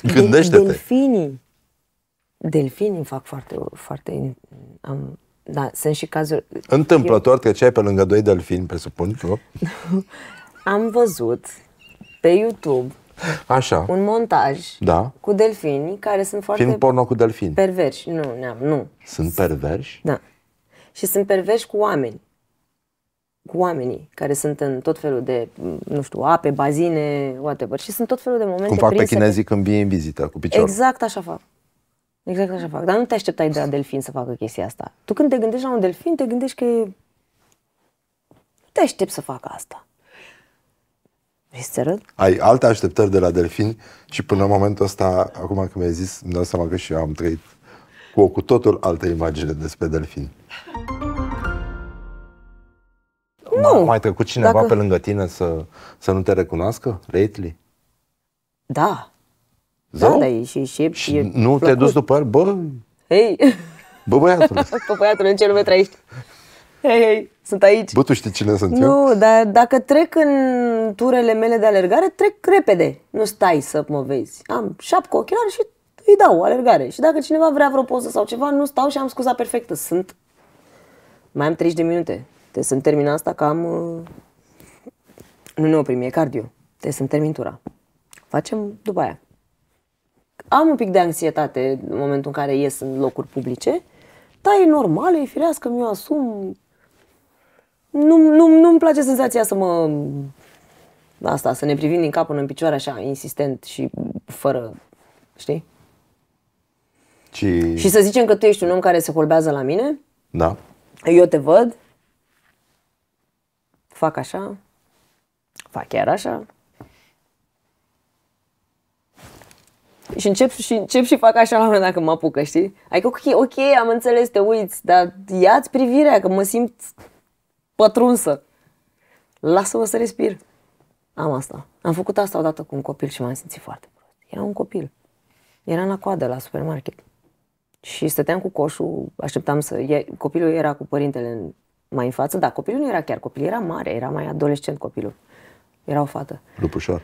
*laughs* Gândește-te. Delfinii. Delfinii fac foarte, foarte... Am, da, sunt și cazuri... Întâmplător eu... ai pe lângă doi delfini, presupun, tu? *laughs* am văzut pe YouTube Așa. un montaj da. cu delfini care sunt foarte... Fiind porno cu delfini. Perverși, nu, neam, nu. Sunt perverși? Da. Și sunt perverși cu oameni cu oamenii care sunt în tot felul de, nu știu, ape, bazine, whatever. Și sunt tot felul de momente Cum fac pe chinezii când vii în vizită, cu piciorul. Exact așa fac. Exact așa fac. Dar nu te așteptai de la delfin să facă chestia asta. Tu când te gândești la un delfin, te gândești că nu te aștept să facă asta. Vrei Ai alte așteptări de la delfini și până în momentul ăsta, acum când mi-ai zis, îmi dau seama că și eu am trăit cu o cu totul altă imagine despre delfini. Nu. Mai trecut cineva Dacă... pe lângă tine să, să nu te recunoască? Lately? Da. da Zău? Da, da, e și, și, și e nu te-ai dus după el? Bă, hei. bă băiatule. *laughs* bă băiatule, în ce lume trăiești? Hei, hei, sunt aici. Bă, tu știi cine sunt nu, eu? Nu, dar dacă trec în turele mele de alergare, trec repede. Nu stai să mă vezi. Am șapcă, ochelari și îi dau alergare. Și dacă cineva vrea vreo poză sau ceva, nu stau și am scuza perfectă. Sunt... Mai am 30 de minute. Trebuie să-mi termin asta că am... Uh, nu ne oprim, e cardio. Trebuie să-mi termin tura. Facem după aia. Am un pic de anxietate în momentul în care ies în locuri publice, dar e normal, e firească, mi-o asum. Nu, nu, nu-mi place senzația să mă... Asta, să ne privim din cap până în picioare așa, insistent și fără... Știi? Ci... Și să zicem că tu ești un om care se holbează la mine. Da. Eu te văd fac așa, fac chiar așa. Și încep, și încep și fac așa la un dacă mă apucă, știi? Adică, ok, ok, am înțeles, te uiți, dar ia-ți privirea, că mă simt pătrunsă. Lasă-mă să respir. Am asta. Am făcut asta odată cu un copil și m-am simțit foarte prost. Era un copil. Era la coadă la supermarket. Și stăteam cu coșul, așteptam să... copilul era cu părintele în mai în față, da, copilul nu era chiar copil, era mare, era mai adolescent copilul. Era o fată. Lupușor.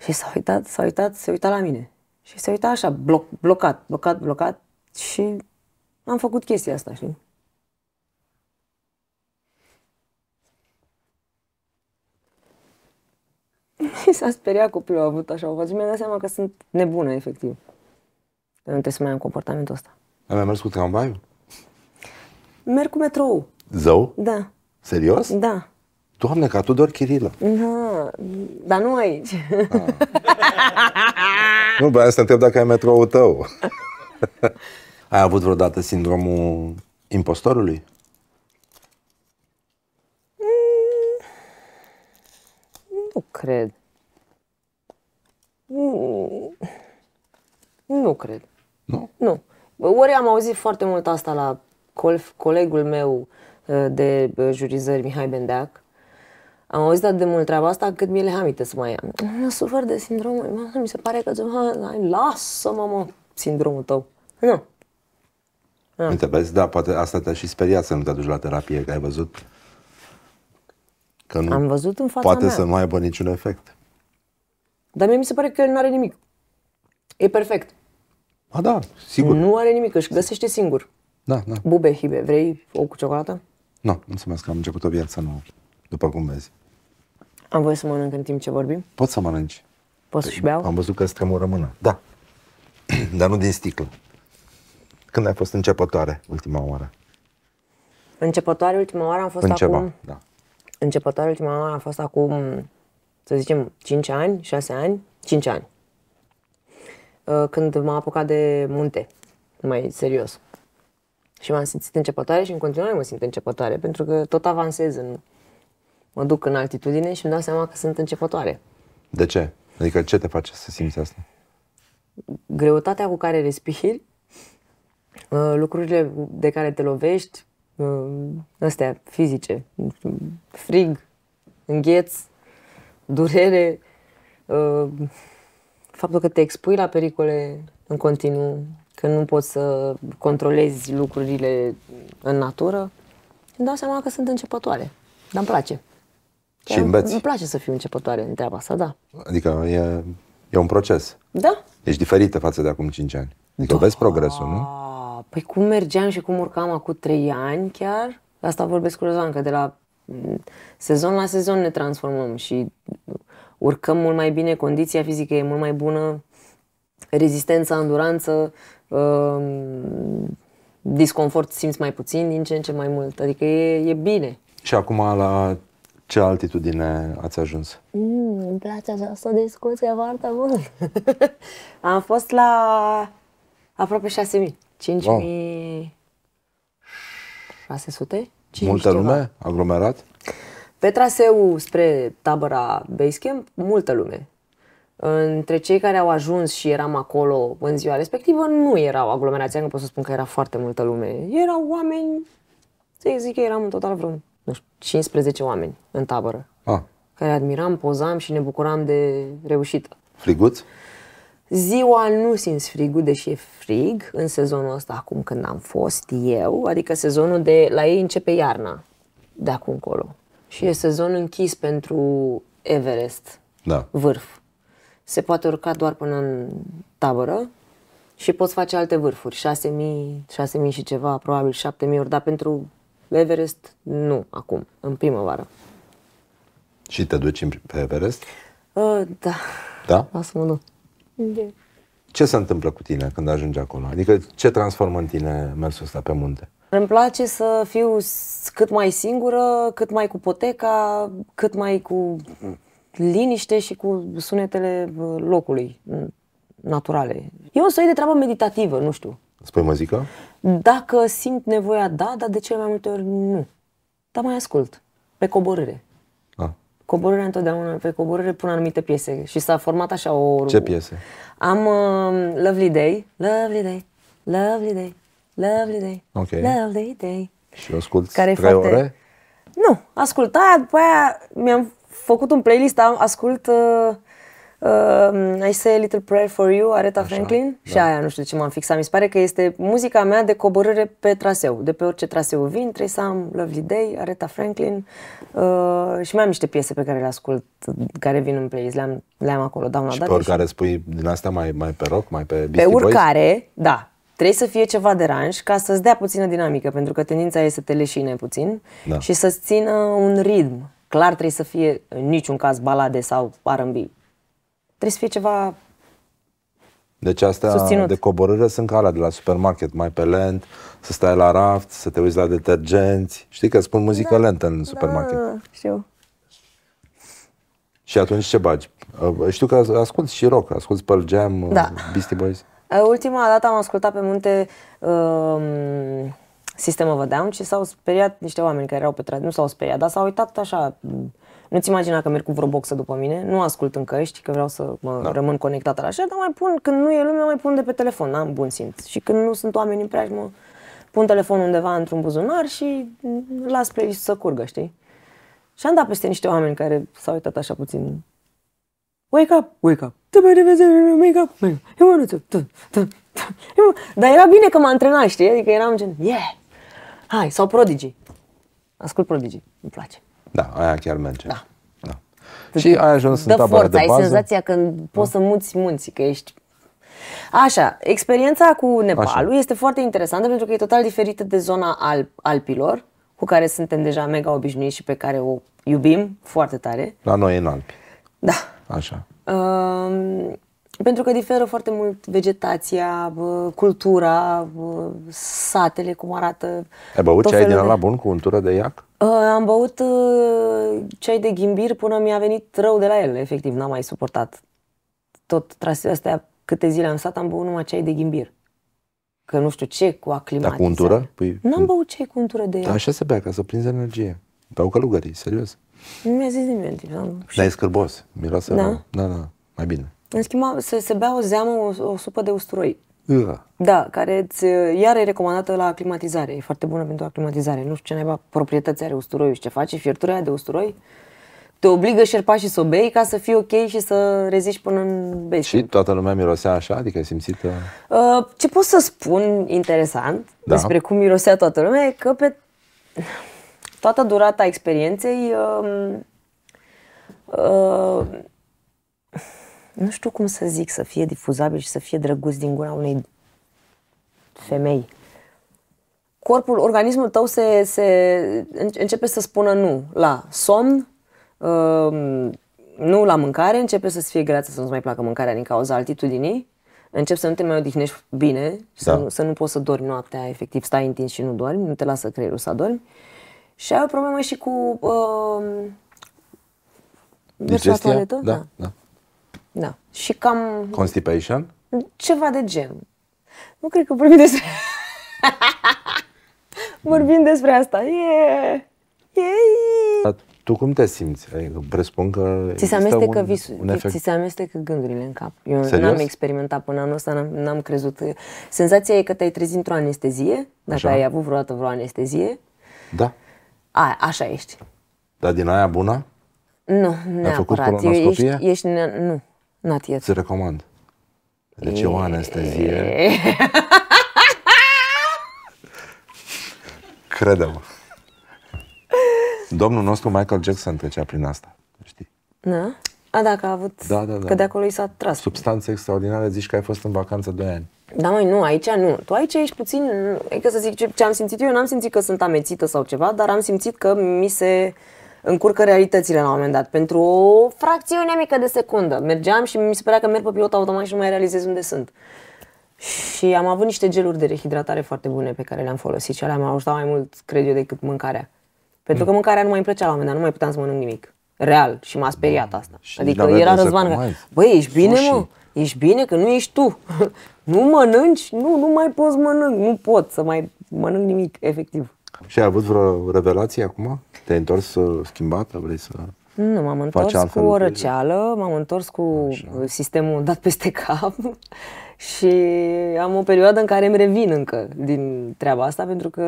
Și s-a uitat, s-a uitat, s-a uitat la mine. Și s-a uitat așa, bloc, blocat, blocat, blocat și am făcut chestia asta, știi? Și *laughs* s-a speriat copilul, a avut așa o față și mi-a dat seama că sunt nebună, efectiv. Eu nu trebuie să mai am comportamentul ăsta. Ai mai mers cu tramvaiul? Merg cu metrou. Zău? Da. Serios? Da. Doamne, ca Tudor Chirilă. Da, dar nu aici. Ah. nu, băi, să întreb dacă ai metroul tău. ai avut vreodată sindromul impostorului? Mm, nu cred. Mm, nu cred. Nu? Nu. Ori am auzit foarte mult asta la colegul meu, uh, Uh, de uh, jurizări Mihai Bendeac. Am auzit atât de mult treaba asta cât mi-e lehamite să mai am. Nu sufer de sindromul, mi se pare că lasă-mă, mă, sindromul tău. Nu. Ah. te vezi, Da, poate asta te-a și speriat să nu te duci la terapie, că ai văzut că nu Am văzut în fața poate mea. să nu aibă niciun efect. Dar mie mi se pare că el nu are nimic. E perfect. A, da, sigur. Nu are nimic, își găsește singur. Da, da. Bube, hibe, vrei o cu ciocolată? Nu, mulțumesc că am început o viață nouă, după cum vezi. Am voie să mănânc în timp ce vorbim? Pot să mănânci. Poți să-și beau? Am văzut că o mâna. Da. *clears throat* Dar nu din sticlă. Când ai fost începătoare ultima oară? Începătoare ultima oară am fost în ceva, acum... da. Începătoare ultima oară am fost acum, să zicem, 5 ani, 6 ani, 5 ani. Uh, când m-am apucat de munte, mai serios. Și m-am simțit începătoare și în continuare mă simt începătoare, pentru că tot avansez în... Mă duc în altitudine și îmi dau seama că sunt începătoare. De ce? Adică ce te face să simți asta? Greutatea cu care respiri, uh, lucrurile de care te lovești, uh, astea fizice, frig, îngheț, durere, uh, faptul că te expui la pericole în continuu, că nu poți să controlezi lucrurile în natură, îmi dau seama că sunt începătoare. Dar îmi place. Chiar și înveți. Îmi place să fiu începătoare în treaba asta, da. Adică e, e un proces. Da. Ești diferită față de acum 5 ani. Adică da. vezi progresul, nu? Ah, păi cum mergeam și cum urcam acum 3 ani chiar, asta vorbesc cu Rozan, că de la mm, sezon la sezon ne transformăm și urcăm mult mai bine, condiția fizică e mult mai bună, rezistența, anduranță, um, disconfort simți mai puțin, din ce în ce mai mult. Adică e, e bine. Și acum la ce altitudine ați ajuns? Mm, îmi place această discuție foarte mult. *laughs* Am fost la aproape 6.000. 5.600? Wow. 600? Multă ceva. lume? Aglomerat? Pe traseu spre tabăra Basecamp, multă lume. Între cei care au ajuns și eram acolo în ziua respectivă, nu erau aglomerația, adică nu pot să spun că era foarte multă lume. Erau oameni, să zic că eram în total vreo, nu știu, 15 oameni în tabără. Ah. Care admiram, pozam și ne bucuram de reușită. Friguț? Ziua nu simți frigul, deși e frig în sezonul ăsta acum când am fost eu, adică sezonul de, la ei începe iarna de acum încolo. Și e sezon închis pentru Everest, da. vârf se poate urca doar până în tabără și poți face alte vârfuri, 6000, 6000 și ceva, probabil 7000 ori, dar pentru Everest nu, acum, în primăvară. Și te duci pe Everest? Uh, da. Da? O nu. mă Ce se întâmplă cu tine când ajungi acolo? Adică ce transformă în tine mersul ăsta pe munte? Îmi place să fiu cât mai singură, cât mai cu poteca, cât mai cu liniște și cu sunetele uh, locului naturale. E un soi de treabă meditativă, nu știu. Spui muzica? Dacă simt nevoia, da, dar de cele mai multe ori nu. Dar mai ascult. Pe coborâre. A. Ah. Coborârea întotdeauna, pe coborâre pun anumite piese și s-a format așa o... Ce piese? Am uh, Lovely Day, Lovely Day, Lovely Day, Lovely Day, okay. Lovely Day. Și o ascult care trei foarte... ore? Nu, ascult aia, după aia mi-am făcut un playlist, am, ascult uh, uh, I Say a Little Prayer for You, Aretha Așa, Franklin da. și aia nu știu de ce m-am fixat. Mi se pare că este muzica mea de coborâre pe traseu. De pe orice traseu vin, trebuie să am Lovely Day, Aretha Franklin uh, și mai am niște piese pe care le ascult, care vin în playlist, le-am, le-am acolo, Da, una și pe oricare și... spui din astea mai, mai pe rock, mai pe Beastie Pe oricare, Boys? da, trebuie să fie ceva deranj ca să-ți dea puțină dinamică, pentru că tendința e să te leșine puțin da. și să-ți țină un ritm clar trebuie să fie în niciun caz balade sau R&B. Trebuie să fie ceva deci astea susținut. de coborâre sunt ca alea de la supermarket, mai pe lent, să stai la raft, să te uiți la detergenți. Știi că spun muzică da, lentă în da, supermarket. Da, da, știu. Și atunci ce bagi? Uh, știu că ascult și rock, ascult Pearl Jam, da. Uh, Beastie Boys. Uh, ultima dată am ascultat pe munte uh, System of a Down și s-au speriat niște oameni care erau pe trad, nu s-au speriat, dar s-au uitat așa, nu-ți imagina că merg cu vreo boxă după mine, nu ascult în căști, că vreau să mă da. rămân conectată la așa, dar mai pun, când nu e lumea, mai pun de pe telefon, am bun simț. Și când nu sunt oameni în preajmă, pun telefonul undeva într-un buzunar și las playlist să curgă, știi? Și am dat peste niște oameni care s-au uitat așa puțin. Wake up, wake up, te mai revedere, wake up, wake up, e mă Dar era bine că m-a antrenat, știi? Adică eram gen, yeah, Hai, sau Prodigy. Ascult Prodigy, îmi place. Da, aia chiar merge. Da. da. Deci și ai ajuns în tabăra forța, de bază. ai senzația când da. poți să da. muți munții, că ești Așa, experiența cu Nepalul Așa. este foarte interesantă pentru că e total diferită de zona al, alpilor, cu care suntem deja mega obișnuiți și pe care o iubim foarte tare. La noi în Alpi. Da. Așa. Pentru că diferă foarte mult vegetația, cultura, satele, cum arată. Ai băut ceai din ala bun cu untură de iac? Uh, am băut uh, ceai de ghimbir până mi-a venit rău de la el, efectiv, n-am mai suportat. Tot traseul astea, câte zile am stat, am băut numai ceai de ghimbir. Că nu știu ce, cu aclimatizare. Dar cu untură? Păi, n-am mm. băut ceai cu untură de iac. Așa se bea, ca să prinzi energie. Beau călugării, serios. Nu mi-a zis nimeni. Deci Dar e scârbos, miroase da? rău. Da, da, mai bine. În schimb, să se bea o zeamă, o, o supă de usturoi. Uh. Da, care îți, iar e recomandată la climatizare. E foarte bună pentru climatizare. Nu știu ce neva proprietăți are usturoiul și ce face, fiertura de usturoi. Te obligă șerpașii să o bei ca să fii ok și să reziști până în beci. Și toată lumea mirosea așa? Adică ai simțit... Uh, uh, ce pot să spun interesant da. despre cum mirosea toată lumea e că pe toată durata experienței um, uh, uh, nu știu cum să zic, să fie difuzabil și să fie drăguț din gura unei femei. Corpul, organismul tău se, se începe să spună nu la somn, um, nu la mâncare, începe să-ți fie greață să nu-ți mai placă mâncarea din cauza altitudinii, încep să nu te mai odihnești bine, da. să, nu, să nu poți să dormi noaptea, efectiv stai întins și nu dormi, nu te lasă creierul să dormi. Și ai o problemă și cu uh, Digestia? Da, da. da. Da. Și cam... Constipation? Ceva de gen. Nu cred că vorbim despre... *laughs* vorbim despre asta. E... Yeah. Yeah. tu cum te simți? Adică presupun că ți se amestecă un, visul, un ți se amestecă gândurile în cap. Eu Serios? n-am experimentat până anul ăsta, n-am, n-am crezut. Senzația e că te-ai trezit într-o anestezie, dacă Așa. ai avut vreodată vreo anestezie. Da. A, așa ești. Dar din aia bună? Nu, neapărat. Ai făcut Eu ești, ești nu, Not yet. Ți recomand. Deci e o anestezie. *laughs* Credem. Domnul nostru Michael Jackson trecea prin asta, știi? Da? A, da, că a avut... Da, da, da. Că de acolo i s-a tras. Substanțe extraordinare, zici că ai fost în vacanță 2 ani. Da, mai nu, aici nu. Tu aici ești puțin, e că să zic ce, ce am simțit eu, n-am simțit că sunt amețită sau ceva, dar am simțit că mi se încurcă realitățile la un moment dat. Pentru o fracțiune mică de secundă. Mergeam și mi se părea că merg pe pilot automat și nu mai realizez unde sunt. Și am avut niște geluri de rehidratare foarte bune pe care le-am folosit și alea m-au ajutat mai mult, cred eu, decât mâncarea. Pentru că mm. mâncarea nu mai îmi plăcea la un moment dat, nu mai puteam să mănânc nimic. Real. Și m-a speriat mm. asta. Și adică era răzvan că, băi, ești bine, Sushi. mă? Ești bine că nu ești tu. *laughs* nu mănânci? Nu, nu mai poți mănânc. Nu pot să mai mănânc nimic, efectiv. Și ai avut vreo revelație acum? Te-ai întors schimbată? Vrei să nu, m-am întors cu o răceală, m-am întors cu Așa. sistemul dat peste cap *laughs* și am o perioadă în care îmi revin încă din treaba asta pentru că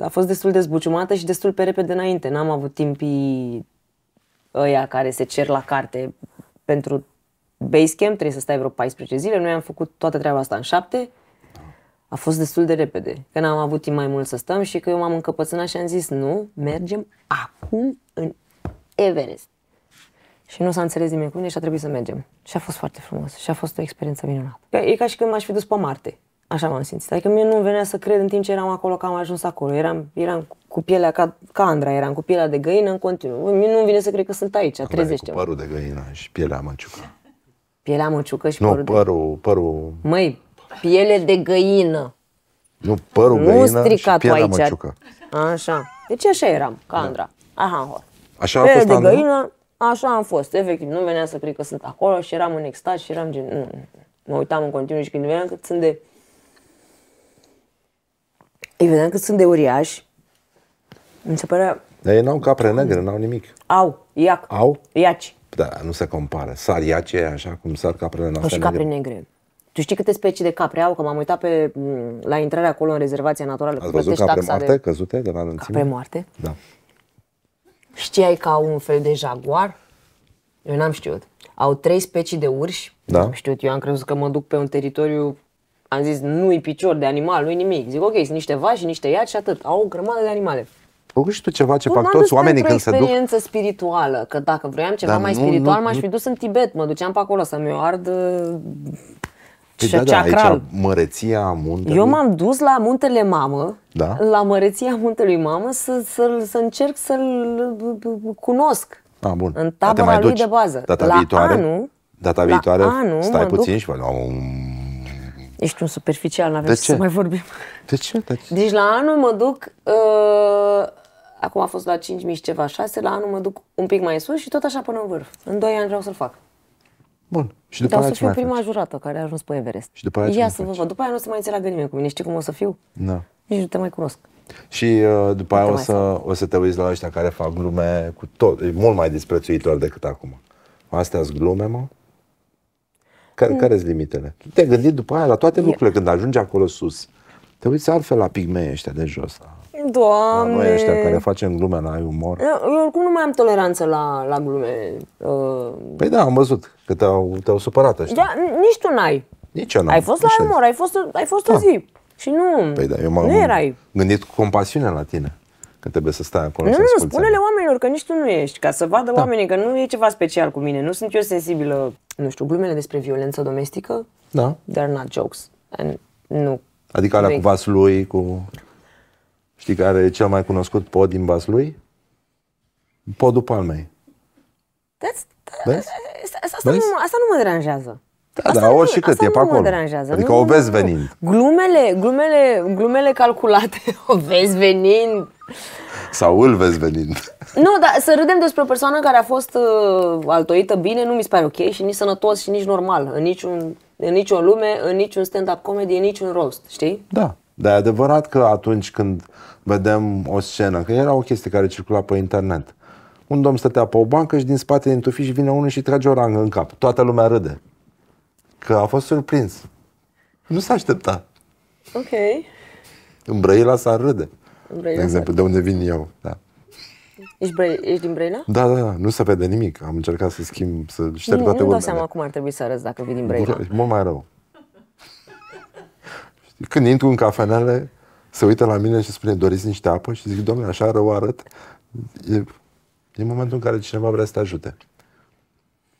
a fost destul de zbuciumată și destul pe repede înainte. N-am avut timpii ăia care se cer la carte pentru Basecamp, trebuie să stai vreo 14 zile. Noi am făcut toată treaba asta în 7 a fost destul de repede, că n-am avut timp mai mult să stăm și că eu m-am încăpățânat și am zis nu, mergem acum în Everest. Și nu s-a înțeles nimeni cu mine și deci a trebuit să mergem. Și a fost foarte frumos și a fost o experiență minunată. E ca și când m-aș fi dus pe Marte. Așa m-am simțit. Adică mie nu venea să cred în timp ce eram acolo că am ajuns acolo. Eram, eram cu pielea ca, ca Andra, eram cu pielea de găină în continuu. Mie nu vine să cred că sunt aici, Andra trezește cu părul de găină și pielea măciucă. Pielea măciucă și nu, părul, părul, părul... Măi, piele de găină. Nu, părul nu găină și pielea aici. măciucă. Așa. Deci așa eram, ca da. Andra. Da. Aha, hor. Așa piele a fost de Andra? găină, așa am fost. Efectiv, nu venea să cred că sunt acolo și eram în extaz și eram gen... Nu, mă uitam în continuu și când vedeam că sunt de... Îi vedeam că sunt de uriași. Mi se părea... Dar ei n-au capre negre, n-au nimic. Au, iac. Au? Iaci. Da, nu se compară. Sar iace așa cum sar caprele noastre Au și capre negre. negre. Tu știi câte specii de capre au? Că m-am uitat pe, la intrarea acolo în rezervația naturală. Ați văzut capre moarte de... căzute de la înălțime? Capre moarte? Da. Știai că au un fel de jaguar? Eu n-am știut. Au trei specii de urși. Da. N-am știut. Eu am crezut că mă duc pe un teritoriu am zis, nu-i picior de animal, nu-i nimic. Zic, ok, sunt niște vaci, niște iaci și atât. Au o grămadă de animale. Păi și tu ceva ce Tot fac toți oamenii când se duc. experiență spirituală, că dacă vroiam ceva Dar mai nu, spiritual, nu, m-aș fi dus în Tibet, mă duceam pe acolo să-mi ard Păi da, da, aici măreția muntelui. Eu m-am dus la muntele mamă, da? la măreția muntelui mamă, să, să, să încerc să-l uh, cunosc. Ah, bun. În tabăra da, mai lui de bază. Data la viitoare, anul, data viitoare la anul, stai puțin duc. și un... Ești un superficial, n-avem să mai vorbim. De ce? De ce? Deci la anul mă duc, uh, acum a fost la 5.000 și ceva, 6, la anul mă duc un pic mai sus și tot așa până în vârf. În 2 ani vreau să-l fac. Bun. Și după Dar o să fiu prima faci? jurată care a ajuns pe Everest. Și după aia Ia să vă văd. După aia nu se mai înțeleagă nimeni cu mine. Știi cum o să fiu? Da. Nici nu te mai cunosc. Și uh, după nu aia o să, o să te uiți la ăștia care fac glume cu tot. E mult mai disprețuitor decât acum. Astea sunt glume, mă? Care, mm. care sunt limitele? Tu te-ai gândit după aia la toate lucrurile. Când ajungi acolo sus, te uiți altfel la pigmei ăștia de jos. La Doamne! La noi ăștia care facem glume, n-ai umor. Eu, eu oricum nu mai am toleranță la, la glume. Uh... Păi da, am văzut că te-au, te-au supărat ăștia. Da, nici tu n-ai. Nici eu n-am. Ai fost la nici umor, ai fost, ai fost da. o zi. Și nu, păi da, eu m-am nu erai. gândit cu compasiune la tine. Că trebuie să stai acolo Nu, nu, spune-le oamenilor că nici tu nu ești, ca să vadă da. oamenii că nu e ceva special cu mine. Nu sunt eu sensibilă, nu știu, glumele despre violență domestică, da. they're not jokes. And nu Adică alea cu lui, cu... Știi care e cel mai cunoscut pod din Vaslui? Podul Palmei. Asta, Nu, mă deranjează. Da, asta da, orice cât, e pe acolo. deranjează. Adică nu, o vezi venind. Glumele, glumele, glumele calculate, *laughs* o vezi venind. Sau îl vezi venind. Nu, dar să râdem despre o persoană care a fost uh, altoită bine, nu mi se pare ok și nici sănătos și nici normal, în, niciun, în nicio lume, în niciun stand-up comedy, în niciun roast, știi? Da. Dar e adevărat că atunci când vedem o scenă, că era o chestie care circula pe internet, un domn stătea pe o bancă și din spatele din tufiș vine unul și trage o rangă în cap. Toată lumea râde. Că a fost surprins. Nu s-a așteptat. Ok. În Brăila s-ar râde. Brăila de exemplu, de unde vin eu. Da. Ești, bre- ești din Brăila? Da, da, da, nu se vede nimic. Am încercat să schimb, să șterg nu, toate Nu dau seama cum ar trebui să arăți dacă vii din Brăila. mult mai rău. Când intru în cafenele, se uită la mine și spune, doriți niște apă? Și zic, domnule, așa rău arăt. E, e momentul în care cineva vrea să te ajute.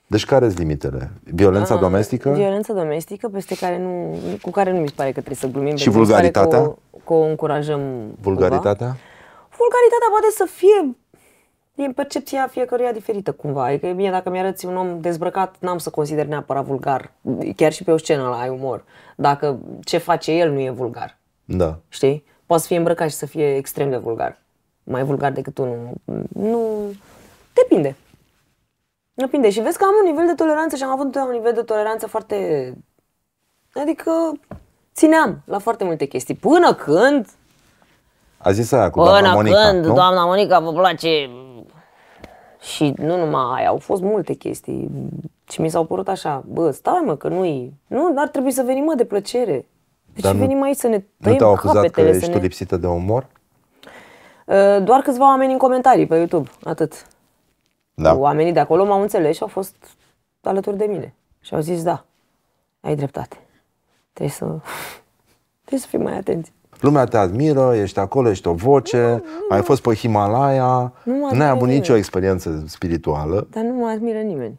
Deci care sunt limitele? Violența Aha, domestică? Violența domestică peste care nu, cu care nu mi se pare că trebuie să glumim. Și vulgaritatea? Că o, că o încurajăm. Vulgaritatea? Cumva. Vulgaritatea poate să fie e în percepția fiecăruia diferită cumva. Adică mie dacă mi-arăți un om dezbrăcat, n-am să consider neapărat vulgar. Chiar și pe o scenă la ai umor. Dacă ce face el nu e vulgar. Da. Știi? Poate să fie îmbrăcat și să fie extrem de vulgar. Mai vulgar decât unul. Nu... Depinde. Depinde. Și vezi că am un nivel de toleranță și am avut un nivel de toleranță foarte... Adică țineam la foarte multe chestii. Până când... A zis aia cu Până Monica, când, nu? doamna Monica, vă place și nu numai aia, au fost multe chestii și mi s-au părut așa, bă, stai mă, că nu-i... Nu, ar trebui să venim, mă, de plăcere. Deci Dar venim nu, aici să ne tăiem Nu te-au acuzat că ești ne... lipsită de umor? Ă, doar câțiva oameni în comentarii pe YouTube, atât. Da. Oamenii de acolo m-au înțeles și au fost alături de mine. Și au zis, da, ai dreptate. Trebuie să, *laughs* trebuie să fii mai atenți lumea te admiră, ești acolo, ești o voce, nu, nu, ai fost pe Himalaya, nu n-ai avut nicio experiență spirituală. Dar nu mă admiră nimeni.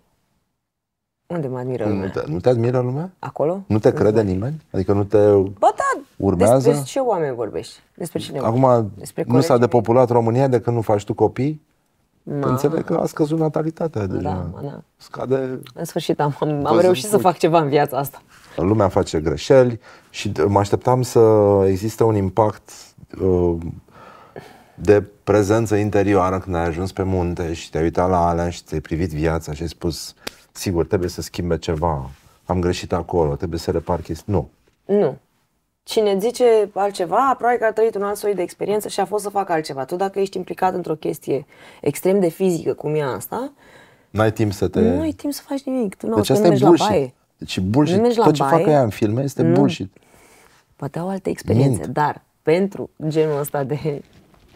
Unde mă admiră lumea? Nu te, nu te admiră lumea? Acolo? Nu te nu crede nimeni? Adică nu te ba, da, urmează? Despre ce oameni vorbești? Despre cine Acum, vorbești? Despre nu s-a depopulat România de când nu faci tu copii? Ma. Înțeleg că a scăzut natalitatea da, deja. Da, da. Scade... În sfârșit am, am, am reușit să fac ceva în viața asta. Lumea face greșeli și mă așteptam să existe un impact uh, de prezență interioară când ai ajuns pe munte și te-ai uitat la alea și ți-ai privit viața și ai spus sigur, trebuie să schimbe ceva, am greșit acolo, trebuie să repar chestii. Nu. Nu cine zice altceva, probabil că a trăit un alt soi de experiență și a fost să facă altceva. Tu dacă ești implicat într-o chestie extrem de fizică, cum e asta, N-ai timp să te... Nu ai timp să faci nimic. Tu nu, deci asta deci e bullshit. La baie. Deci bullshit. Nu Tot ce fac ea în filme este nu. Mm. bullshit. Poate au alte experiențe, Mint. dar pentru genul ăsta de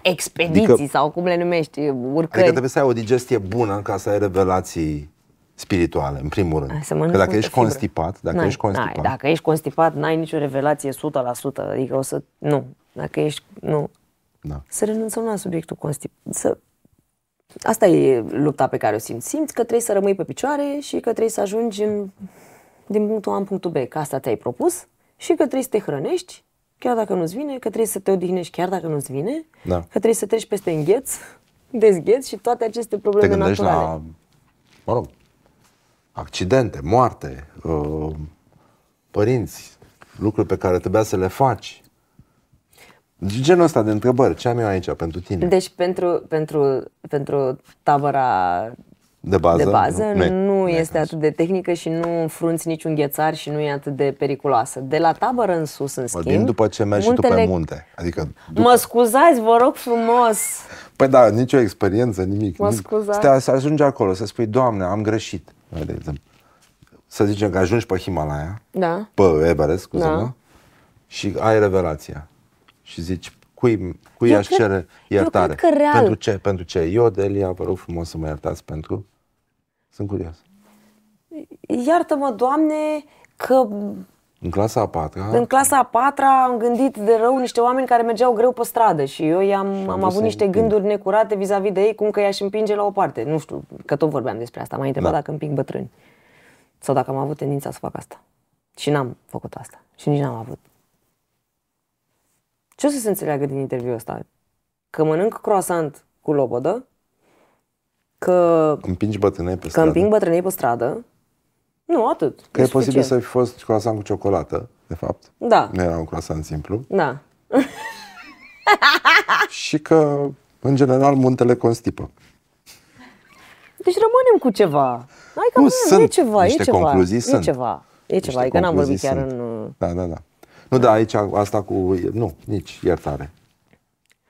expediții adică, sau cum le numești, adică urcări... Adică trebuie să ai o digestie bună ca să ai revelații spirituale, în primul rând. Să că dacă ești fibră. constipat, dacă n-ai, ești constipat... N-ai. Dacă ești constipat, n-ai nicio revelație 100%, adică o să... Nu. Dacă ești... Nu. Da. Să renunțăm la subiectul constipat. Să... Asta e lupta pe care o simți. Simți că trebuie să rămâi pe picioare și că trebuie să ajungi în... din punctul A în punctul B, că asta ți-ai propus și că trebuie să te hrănești chiar dacă nu-ți vine, că trebuie să te odihnești chiar dacă nu-ți vine, da. că trebuie să treci peste îngheț, dezgheț și toate aceste probleme te naturale. La, mă rog, accidente, moarte, uh, părinți, lucruri pe care trebuia să le faci. Deci, genul ăsta de întrebări, ce am eu aici pentru tine? Deci pentru, pentru, pentru tabăra de bază, de bază nu, nu, nu este atât de tehnică și nu frunți niciun ghețar și nu e atât de periculoasă. De la tabără în sus, în schimb... Din după ce mergi muntele... și tu pe munte. Adică după... Mă scuzați, vă rog frumos! Păi da, nicio experiență, nimic. Mă scuzați. Să ajungi acolo, să spui, Doamne, am greșit de exemplu, să zicem că ajungi pe Himalaya, da. pe Everest, scuze da. și ai revelația și zici, cui, cui aș cred, cere iertare? Eu cred că real. Pentru ce? Pentru ce? Eu, Delia, vă rog frumos să mă iertați pentru... Sunt curios. Iartă-mă, Doamne, că în clasa a patra? În clasa a patra am gândit de rău niște oameni care mergeau greu pe stradă și eu i-am, am, am avut niște gânduri necurate vis-a-vis de ei, cum că i-aș împinge la o parte. Nu știu, că tot vorbeam despre asta. M-ai întrebat da. dacă împing bătrâni sau dacă am avut tendința să fac asta. Și n-am făcut asta. Și nici n-am avut. Ce o să se înțeleagă din interviul ăsta? Că mănânc croissant cu lobodă, că... Împingi bătrânei pe stradă. Că împing bătrânei pe stradă, nu, atât. Că e, e posibil să fi fost croissant cu ciocolată, de fapt. Da. Nu era un croissant simplu. Da. *laughs* și că, în general, muntele constipă. Deci rămânem cu ceva. Hai că nu, sunt e ceva, niște e ceva. concluzii, e sunt. ceva. E ceva, e că n-am vorbit sunt. chiar în... Uh, da, da, da. Nu, da, aici asta cu... Nu, nici iertare.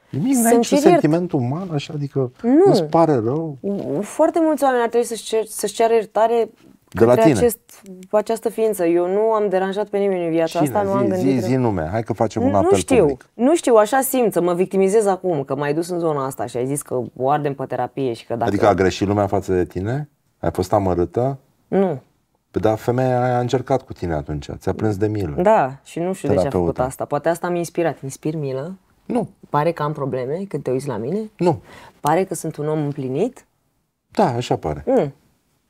Nimic, n-ai niciun sentiment uman, așa, adică nu. nu-ți pare rău? Foarte mulți oameni ar trebui să-și, cer, să ceară iertare de la tine. Acest, această ființă. Eu nu am deranjat pe nimeni în viața Cine? asta, nu zi, am gândit. Zi, zi nume, hai că facem un apel nu știu, public. Nu știu, așa simt, să mă victimizez acum, că m-ai dus în zona asta și ai zis că o ardem pe terapie și că dacă... Adică a greșit lumea față de tine? Ai fost amărâtă? Nu. Păi da, femeia aia a încercat cu tine atunci, ți-a plâns de milă. Da, și nu știu Terapeuta. de ce a făcut asta. Poate asta mi-a inspirat. Inspir milă? Nu. Pare că am probleme când te uiți la mine? Nu. Pare că sunt un om împlinit? Da, așa pare. Mm.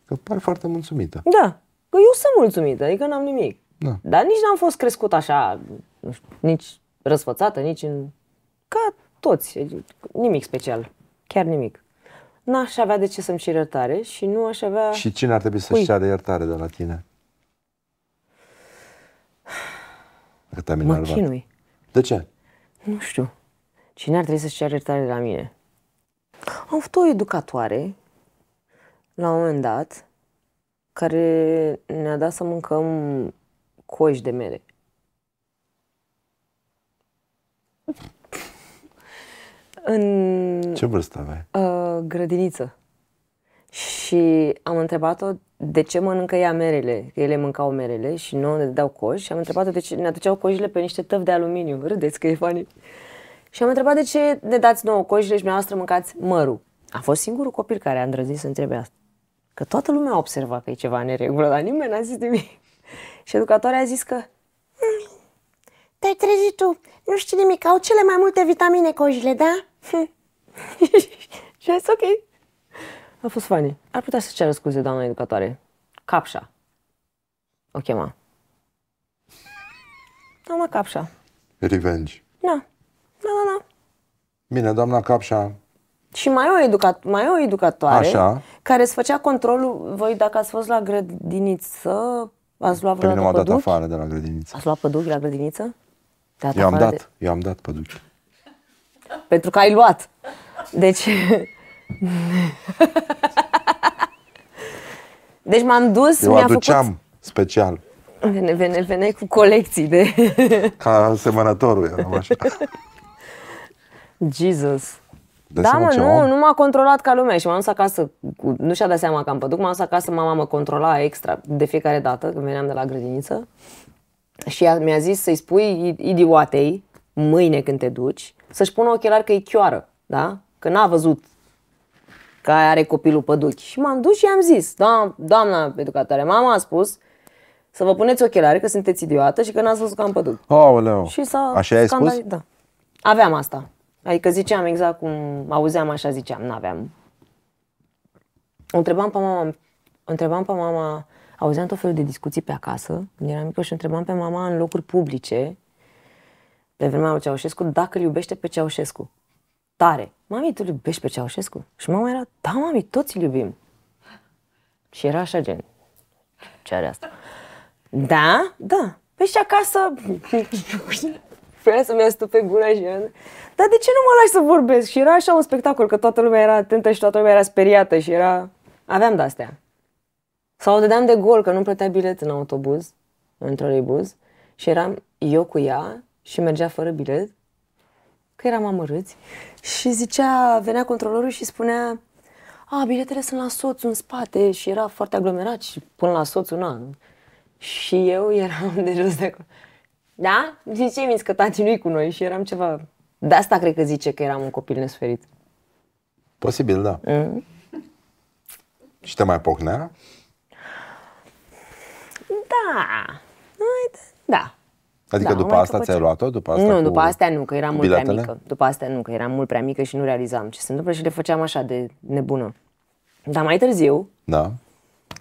Că par foarte mulțumită. Da, că eu sunt mulțumită, adică n-am nimic. Da. Dar nici n-am fost crescut așa, nu știu, nici răsfățată, nici în... Ca toți, nimic special, chiar nimic. N-aș avea de ce să-mi cer iertare și nu aș avea... Și cine ar trebui să-și ceară iertare de la tine? Că te-am mă chinui. De ce? Nu știu. Cine ar trebui să-și ceară iertare de la mine? Am avut o educatoare la un moment dat care ne-a dat să mâncăm coși de mere. În Ce vârstă aveai? Uh, grădiniță. Și am întrebat-o de ce mănâncă ea merele, că ele mâncau merele și nu ne dau coș. Și am întrebat-o de ce ne aduceau cojile pe niște tăvi de aluminiu. Râdeți că e funny. Și am întrebat de ce ne dați nouă cojile și dumneavoastră mâncați mărul. A fost singurul copil care a îndrăznit să întrebe asta. Că toată lumea a observat că e ceva în regulă, dar nimeni n-a zis nimic. și educatoarea a zis că mm, te-ai trezit tu, nu știi nimic, au cele mai multe vitamine cojile, da? *laughs* și a zis ok. A fost funny. Ar putea să ceară scuze, doamna educatoare. Capșa. O chema. Doamna Capșa. Revenge. Da. Da, da, da. Bine, doamna Capșa și mai o, educat, mai o educatoare Așa. care îți făcea controlul. Voi, dacă ați fost la grădiniță, ați luat vreodată Pe dat afară de la grădiniță. Ați luat păduchi la grădiniță? Dat eu am dat, de... eu am dat păduchi. Pentru că ai luat. Deci... deci m-am dus, eu mi-a aduceam făcut... special. Vene, vene, vene cu colecții de... Ca semănătorul eram așa. Jesus. Dă da, mă, nu, om? nu m-a controlat ca lumea și m-am dus acasă, nu și-a dat seama că am păduc, m-am dus acasă, mama mă controla extra de fiecare dată când veneam de la grădiniță și mi-a zis să-i spui idioatei mâine când te duci să-și pună ochelari că e chioară, da? Că n-a văzut că are copilul păduchi. Și m-am dus și i-am zis, da, doamna educatoare, mama a spus să vă puneți ochelari că sunteți idiotă și că n-ați văzut că am păduchi. Oh, și s-a așa ai spus? Da. Aveam asta. Adică ziceam exact cum auzeam, așa ziceam, n-aveam. O întrebam pe mama, întrebam pe mama, auzeam tot felul de discuții pe acasă, când eram mică și întrebam pe mama în locuri publice, pe vremea lui Ceaușescu, dacă îl iubește pe Ceaușescu. Tare. Mami, tu iubești pe Ceaușescu? Și mama era, da, mami, toți îl iubim. Și era așa gen, ce are asta? Da? Da. Păi și acasă să mi-a stut pe gură și dar de ce nu mă lași să vorbesc? Și era așa un spectacol, că toată lumea era atentă și toată lumea era speriată și era... Aveam de-astea. Sau dădeam de gol, că nu plătea bilet în autobuz, în troleibuz, și eram eu cu ea și mergea fără bilet, că eram amărâți, și zicea, venea controlorul și spunea, a, biletele sunt la soțul în spate și era foarte aglomerat și până la soțul, na. Și eu eram de jos de acolo. Da? Zice mi că tati nu cu noi și eram ceva... De asta cred că zice că eram un copil nesuferit. Posibil, da. Mm. Și te mai pocnea? Da. Da. Adică da, după asta ți-ai luat-o? După asta nu, cu... după astea nu, că eram mult prea mică. După astea nu, că eram mult prea mică și nu realizam ce se întâmplă și le făceam așa de nebună. Dar mai târziu, da.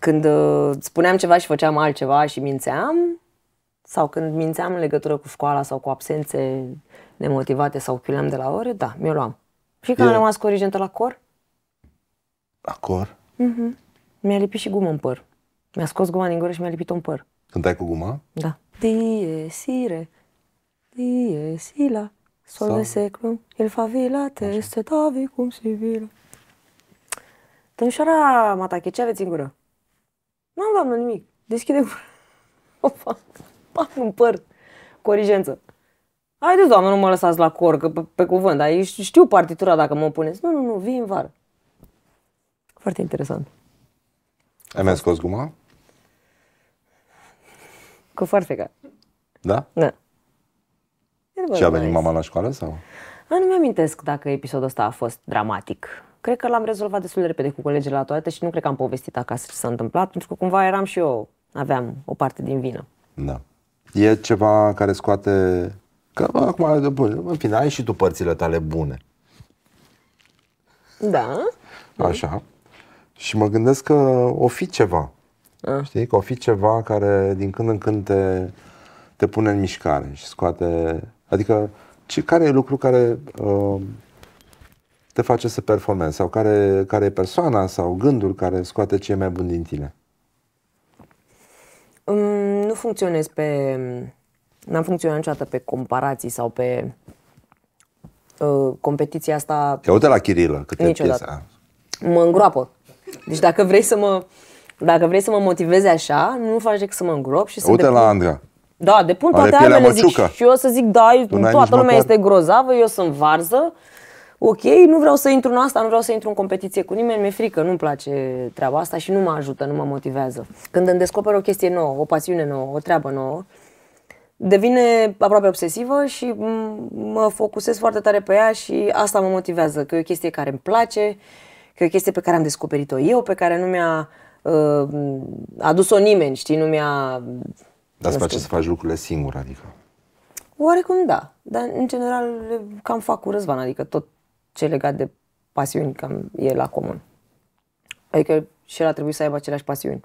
când uh, spuneam ceva și făceam altceva și mințeam, sau când mințeam în legătură cu școala sau cu absențe nemotivate sau chiuleam de la ore, da, mi-o luam. Și când am rămas corigentă la cor? La cor? Mm-hmm. Mi-a lipit și gumă în păr. Mi-a scos guma din gură și mi-a lipit-o în păr. Cântai cu guma? Da. Die, sire, die, sila, sol de seclu, il favilate, este tavi cum sivila. Domnișoara Matache, ce aveți în gură? Nu am, luat nimic. Deschide gura. *laughs* Opa paf, în păr, corigență. Haideți, doamnă, nu mă lăsați la cor, că pe, pe cuvânt, dar știu partitura dacă mă puneți. Nu, nu, nu, vii în vară. Foarte interesant. Ai mai scos guma? Cu farfeca. Da? Da. Și a venit mama la școală sau? A, nu mi-amintesc dacă episodul ăsta a fost dramatic. Cred că l-am rezolvat destul de repede cu colegii la toate și nu cred că am povestit acasă ce s-a întâmplat, pentru că cumva eram și eu, aveam o parte din vină. Da e ceva care scoate... Că bă, acum, bă, în fine, ai și tu părțile tale bune. Da. Așa. Și mă gândesc că o fi ceva. A. Ah. Știi? Că o fi ceva care din când în când te, te pune în mișcare și scoate... Adică, ce, care e lucru care uh, te face să performezi? Sau care, care e persoana sau gândul care scoate cei mai buni din tine? nu funcționez pe... N-am funcționat niciodată pe comparații sau pe uh, competiția asta... Te uite la Chirilă, câte niciodată. piesa. Mă îngroapă. Deci dacă vrei să mă... Dacă vrei să mă motivezi așa, nu faci decât să mă îngrop și să Uite depun... la Andra. Da, depun Are toate armele, zic, și eu o să zic, da, tu toată lumea măcar... este grozavă, eu sunt varză, ok, nu vreau să intru în asta, nu vreau să intru în competiție cu nimeni, mi-e frică, nu-mi place treaba asta și nu mă ajută, nu mă motivează. Când îmi descoper o chestie nouă, o pasiune nouă, o treabă nouă, devine aproape obsesivă și mă focusez foarte tare pe ea și asta mă motivează, că e o chestie care îmi place, că e o chestie pe care am descoperit-o eu, pe care nu mi-a uh, adus-o nimeni, știi, nu mi-a... Dar îți place să faci lucrurile singur, adică? Oarecum da, dar în general cam fac cu Răzvan, adică tot ce legat de pasiuni cam e la comun. Adică și el a trebuit să aibă aceleași pasiuni.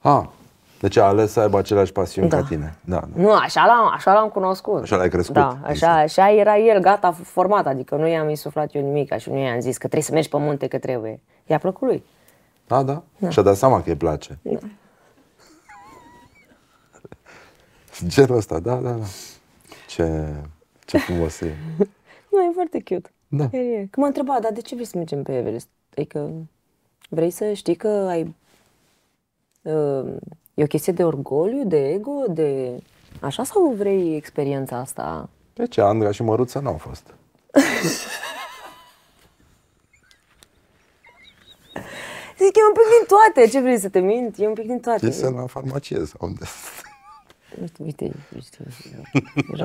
Ah, deci a ales să aibă aceleași pasiuni da. ca tine. Da, da. Nu, așa l-am, așa l-am cunoscut. Așa l-ai crescut. Da, exact. așa, așa era el gata, format, adică nu i-am insuflat eu nimic și nu i-am zis că trebuie să mergi pe munte, că trebuie. I-a plăcut lui. Da, da. da. Și-a dat seama că îi place. Da. Genul ăsta, da, da, da. Ce, ce frumos e. nu, *laughs* da, e foarte cute. Da. E, că m-a întrebat, dar de ce vrei să mergem pe Everest? Adică vrei să știi că ai... Uh, e o chestie de orgoliu, de ego, de... Așa sau vrei experiența asta? De ce? Andra și Măruță n-au fost. *laughs* Zic, e un pic din toate. Ce vrei să te mint? E un pic din toate. Ce la farmacie sau unde? Nu știu, uite, uite, uite, uite, uite, uite, uite, uite,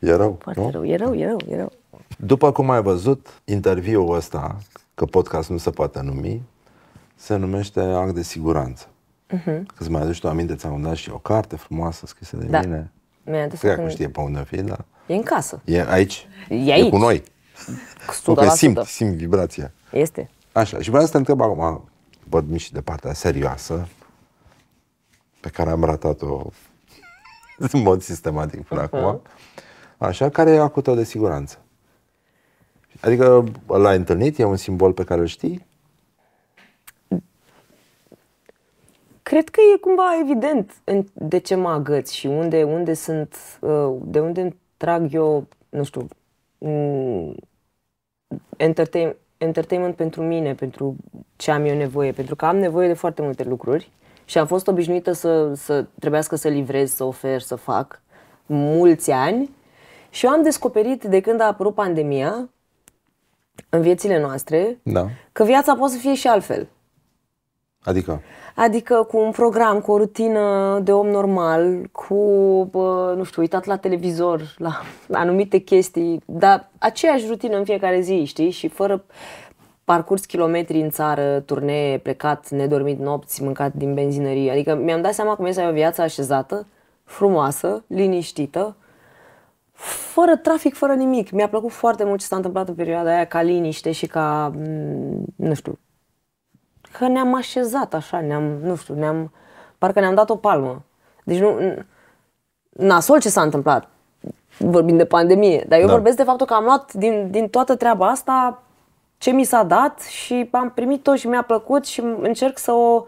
uite, nu? uite, uite, uite, uite, uite, uite, rău. După cum ai văzut, interviul ăsta, că podcast nu se poate numi, se numește Act de Siguranță. Uh-huh. Că mai aduci tu aminte, ți-am dat și o carte frumoasă scrisă de da. mine. Mi-a adus că știe pe unde fi, dar... E în casă. E aici. E, aici. e cu noi. Cu Nu, că simt, simt vibrația. Este. Așa, și vreau să te întreb acum, vorbim și de partea serioasă, pe care am ratat-o *laughs* în mod sistematic până uh-huh. acum. Așa, care e acută de siguranță? Adică l-ai întâlnit? E un simbol pe care îl știi? Cred că e cumva evident de ce mă agăț și unde, unde sunt, uh, de unde îmi trag eu, nu știu, mm, entertain, entertainment pentru mine, pentru ce am eu nevoie, pentru că am nevoie de foarte multe lucruri și am fost obișnuită să, să trebuiască să livrez, să ofer, să fac mulți ani și eu am descoperit de când a apărut pandemia în viețile noastre da. că viața poate să fie și altfel. Adică? Adică cu un program, cu o rutină de om normal, cu, bă, nu știu, uitat la televizor, la *laughs* anumite chestii, dar aceeași rutină în fiecare zi, știi? Și fără parcurs kilometri în țară, turnee, plecat, nedormit nopți, mâncat din benzinărie. Adică mi-am dat seama cum e să ai o viață așezată, frumoasă, liniștită, fără trafic, fără nimic. Mi-a plăcut foarte mult ce s-a întâmplat în perioada aia ca liniște și ca, mm, nu știu, că ne-am așezat așa, ne-am, nu știu, ne-am, parcă ne-am dat o palmă. Deci nu, nasol ce s-a întâmplat, vorbim de pandemie, dar eu da. vorbesc de faptul că am luat din, din toată treaba asta ce mi s-a dat și am primit-o și mi-a plăcut și încerc să o,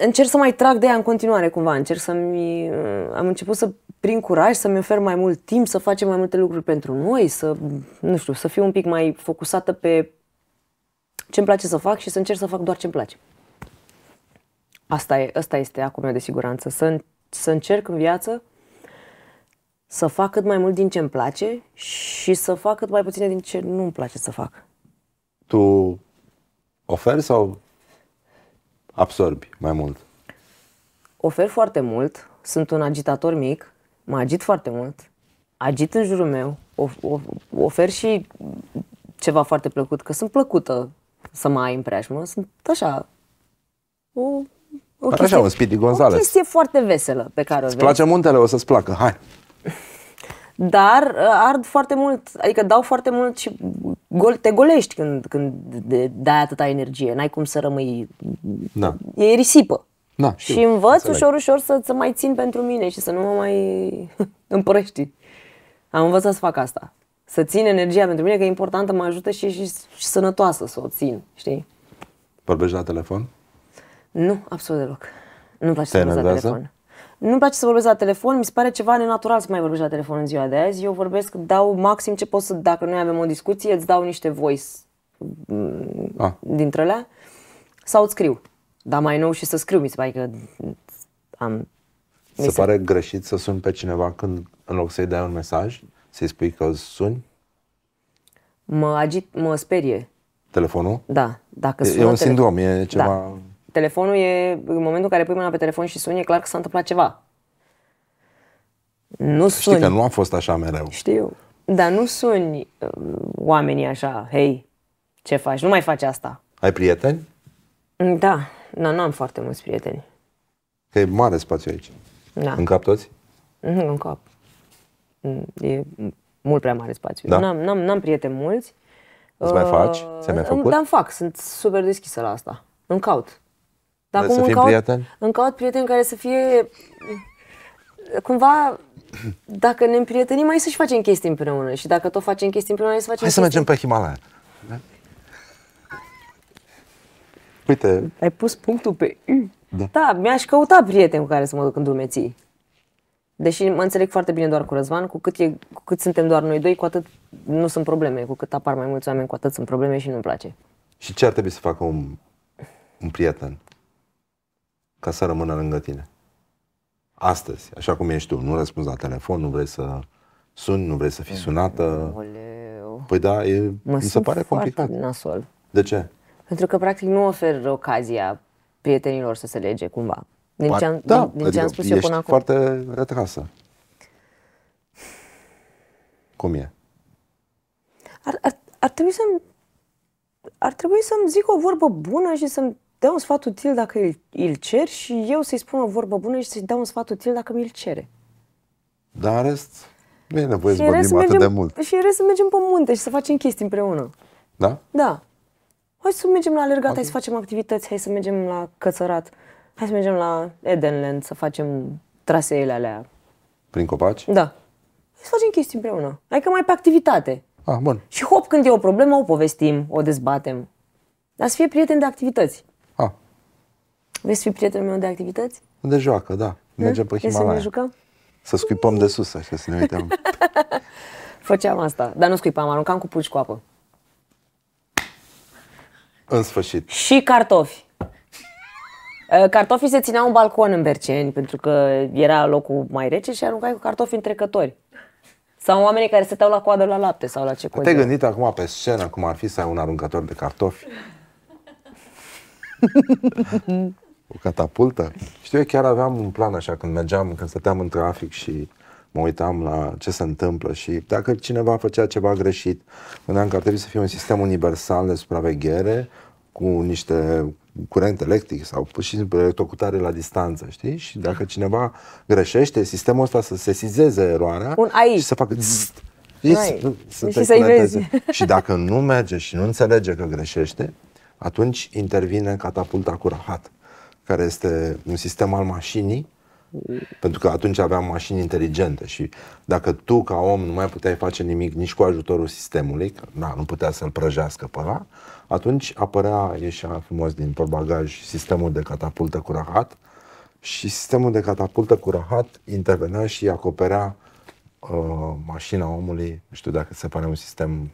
încerc să mai trag de ea în continuare cumva, încerc să-mi... Am început să prin curaj să-mi ofer mai mult timp, să facem mai multe lucruri pentru noi, să, nu știu, să fiu un pic mai focusată pe ce-mi place să fac și să încerc să fac doar ce-mi place. Asta, e, asta este acum meu de siguranță, să, să încerc în viață să fac cât mai mult din ce îmi place și să fac cât mai puține din ce nu mi place să fac. Tu oferi sau absorbi mai mult? Ofer foarte mult, sunt un agitator mic, mă agit foarte mult, agit în jurul meu, of, of, ofer și ceva foarte plăcut, că sunt plăcută să mă ai în preajmă, sunt așa, o, o, chestie, așa, un o chestie foarte veselă pe care o Îți place muntele, o să-ți placă, hai! dar uh, ard foarte mult, adică dau foarte mult și gol, te golești când, când dai atâta energie, n-ai cum să rămâi, da. e risipă. Da, și învăț înțeleg. ușor, ușor să, să mai țin pentru mine și să nu mă mai *laughs* împărăști. Am învățat să fac asta. Să țin energia pentru mine, că e importantă, mă ajută și, și, și sănătoasă să o țin, știi? Vorbești la telefon? Nu, absolut deloc. Nu-mi place să la telefon. Nu-mi place să vorbesc la telefon, mi se pare ceva nenatural să mai vorbesc la telefon în ziua de azi. Eu vorbesc, dau maxim ce pot să, dacă noi avem o discuție, îți dau niște voice mm, A. Ah. dintre alea sau îți scriu. Dar mai nou și să scriu, mi se pare că am... Se, se pare greșit să suni pe cineva când, în loc să-i dai un mesaj, să-i spui că îți suni? Mă agit, mă sperie. Telefonul? Da, dacă sună E un telefon. sindrom, e ceva... Da telefonul e, în momentul în care pui mâna pe telefon și suni, e clar că s-a întâmplat ceva. Nu Știi suni. Știi că nu am fost așa mereu. Știu. Dar nu suni uh, oamenii așa, hei, ce faci? Nu mai faci asta. Ai prieteni? Mm, da, dar nu am foarte mulți prieteni. Că e mare spațiu aici. Da. În cap toți? Nu, mhm, în cap. Mm, e mult prea mare spațiu. Da. N-am, n-am, n-am prieteni mulți. Îți mai uh, faci? Ți-ai mai făcut? Da, fac. Sunt super deschisă la asta. Îmi caut. Dar acum să caut încaut, Îmi caut prieteni care să fie... Cumva, dacă ne împrietenim, mai să-și facem chestii împreună. Și dacă tot facem chestii împreună, hai să facem Hai să mergem pe Himalaya. Uite... Ai pus punctul pe *clears throat* Da, da mi-aș căuta prieteni cu care să mă duc în drumeții. Deși mă înțeleg foarte bine doar cu Răzvan, cu cât, e, cu cât suntem doar noi doi, cu atât nu sunt probleme. Cu cât apar mai mulți oameni, cu atât sunt probleme și nu-mi place. Și ce ar trebui să facă un, un prieten? ca să rămână lângă tine. Astăzi, așa cum ești tu, nu răspunzi la telefon, nu vrei să suni, nu vrei să fii sunată. Oleu. Păi da, e, mă mi se pare complicat. Nasol. De ce? Pentru că practic nu ofer ocazia prietenilor să se lege cumva. Din, Par- ce, am, da, din, din adică ce am spus eu până acum. foarte retrasă. Cum e? Ar, ar, ar trebui să-mi ar trebui să-mi zic o vorbă bună și să-mi dă un sfat util dacă îl, îl cer și eu să-i spun o vorbă bună și să-i dau un sfat util dacă mi-l cere. Dar în rest, nu e nevoie să vorbim atât mergem, de mult. Și în rest să mergem pe munte și să facem chestii împreună. Da? Da. Hai să mergem la alergat, okay. hai să facem activități, hai să mergem la cățărat, hai să mergem la Edenland să facem traseele alea. Prin copaci? Da. Hai să facem chestii împreună. Hai că mai pe activitate. Ah, bun. Și hop, când e o problemă, o povestim, o dezbatem. Dar să fie prieteni de activități să fi prietenul meu de activități? De joacă, da. Mergem pe Himalaya. Să ne jucăm? Să scuipăm de sus, așa, să ne uităm. *laughs* Făceam asta, dar nu scuipam, aruncam cu pulci cu apă. În sfârșit. Și cartofi. Ă, cartofii se țineau în balcon în Berceni, pentru că era locul mai rece și aruncai cu cartofi în trecători. Sau oamenii care stăteau la coadă la lapte sau la ce Te-ai gândit acum pe scenă cum ar fi să ai un aruncător de cartofi? *laughs* O catapultă? Știu, eu chiar aveam un plan așa când mergeam, când stăteam în trafic și mă uitam la ce se întâmplă și dacă cineva făcea ceva greșit, gândeam că ar trebui să fie un sistem universal de supraveghere cu niște curent electric sau pur și simplu electrocutare la distanță, știi? Și dacă cineva greșește, sistemul ăsta să sesizeze eroarea un AI. și să facă zzzt, știi? Să și să vezi. *laughs* Și dacă nu merge și nu înțelege că greșește, atunci intervine catapulta cu rahat care este un sistem al mașinii, pentru că atunci aveam mașini inteligente și dacă tu ca om nu mai puteai face nimic nici cu ajutorul sistemului, că na, nu putea să-l prăjească pe ăla, atunci apărea, ieșea frumos din bagaj sistemul de catapultă cu rahat și sistemul de catapultă cu rahat intervenea și acoperea uh, mașina omului, nu știu dacă se pare un sistem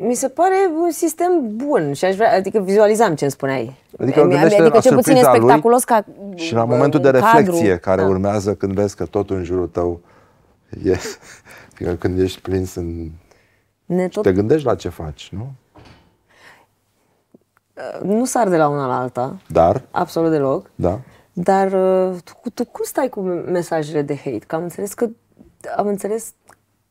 mi se pare un sistem bun și aș vrea, adică vizualizam ce îmi spuneai. Adică, adică ce puțin e spectaculos ca Și la momentul de reflexie cadru, care da. urmează când vezi că totul în jurul tău e, când ești prins în... Ne tot... te gândești la ce faci, nu? Uh, nu sar de la una la alta. Dar? Absolut deloc. Da. Dar uh, tu, tu cum stai cu mesajele de hate? Că am înțeles că am înțeles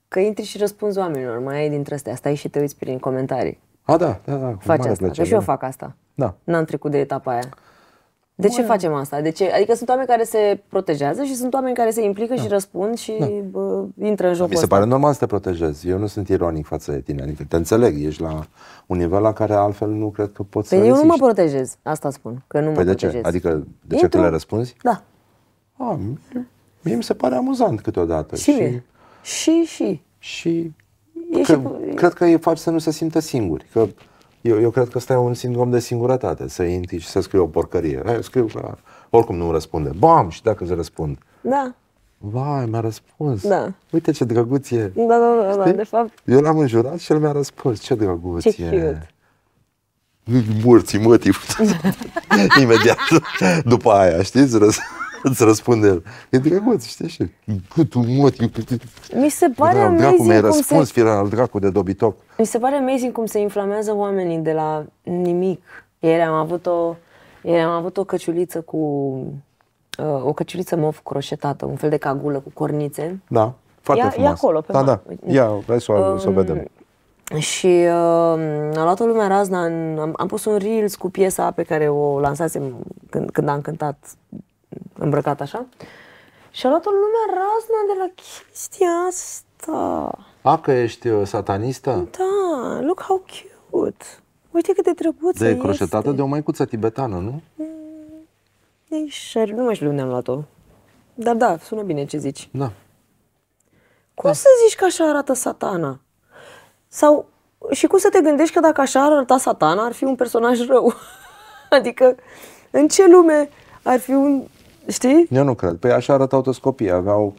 că intri și răspunzi oamenilor, mai ai dintre astea, stai și te uiți prin comentarii. A, da, da, da. Faci asta. Plăcere, deci da. eu fac asta. Da. N-am trecut de etapa aia. De Bun. ce facem asta? De ce? Adică sunt oameni care se protejează și sunt oameni care se implică da. și răspund și da. bă, intră în jocul Mi se ăsta. pare normal să te protejezi. Eu nu sunt ironic față de tine. Adică te înțeleg, ești la un nivel la care altfel nu cred că poți păi să eu resiști. nu mă protejez, asta spun, că nu păi mă de protejez. ce? Adică de Intru. ce tu le răspunzi? Da. A, ah, mie, mie mi se pare amuzant câteodată. Și, și mie. Și, și. Și, e că, și cred că e faci să nu se simtă singuri. Că eu, eu cred că ăsta e un sindrom de singurătate, să intri și să scrii o porcărie. Hai, scriu, oricum nu răspunde. Bam! Și dacă îți răspund. Da. Vai, mi-a răspuns. Da. Uite ce drăguț e. Da, da, da, da de fapt. Eu l-am înjurat și el mi-a răspuns. Ce drăguț ce e. Cute. mătii. *laughs* Imediat după aia, știți? Răs- îți răspunde el. E drăguț, știi, așa, cât un mot. Mi se pare Era, amazing cum ai răspuns, se... fira al dracu de dobitoc. Mi se pare amazing cum se inflamează oamenii de la nimic. Ieri am avut o, ieri am avut o căciuliță cu uh, o căciuliță mov croșetată, un fel de cagulă cu cornițe. Da, foarte ia, frumos. E acolo, pe Da, da, ia, hai să să o um, vedem. Și uh, a luat-o lumea razna, în, am, am pus un reels cu piesa pe care o lansasem când, când am cântat îmbrăcat așa. Și a luat-o lumea razna de la chestia asta. A, că ești uh, satanistă? Da, look how cute. Uite cât de drăguță De croșetată de o maicuță tibetană, nu? Deci, nu mai știu unde am luat-o. Dar da, sună bine ce zici. Da. Cum da. să zici că așa arată satana? Sau și cum să te gândești că dacă așa ar arăta satana, ar fi un personaj rău? *laughs* adică, în ce lume ar fi un Știi? Eu nu cred. Păi așa arătau toți copiii. Aveau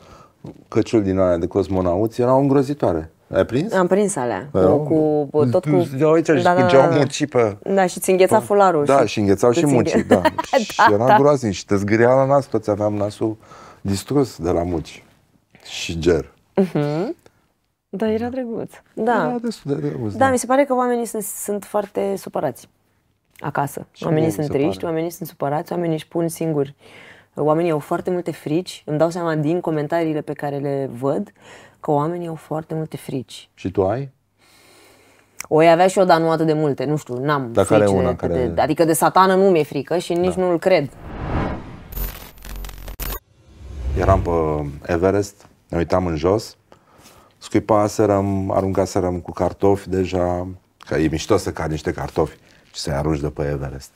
căciul din aia de cosmonauți, erau îngrozitoare. Ai prins? Am prins alea. Da, cu, tot cu... Da, uite, da, da, da, murci pe... Da, și ți îngheța fularul. Da, și, și înghețau și mucii, da. *laughs* și era da. da. groaznic și te zgâria la nas, toți aveam nasul distrus de la muci și ger. Uh-huh. Da, era drăguț. Da. Era destul de drăguț. Da, da. mi se pare că oamenii sunt, sunt foarte supărați acasă. Și oamenii sunt triști, oamenii sunt supărați, oamenii își pun singuri uh, Oamenii au foarte multe frici. Îmi dau seama din comentariile pe care le văd că oamenii au foarte multe frici. Și tu ai? O avea și eu, dar nu atât de multe. Nu știu, n-am Dacă frici. Una de, care... de, adică de satană nu mi-e frică și nici da. nu îl cred. Eram pe Everest, ne uitam în jos, scuipaserăm, aruncaserăm cu cartofi deja, că e mișto să cad niște cartofi și să-i arunci de pe Everest.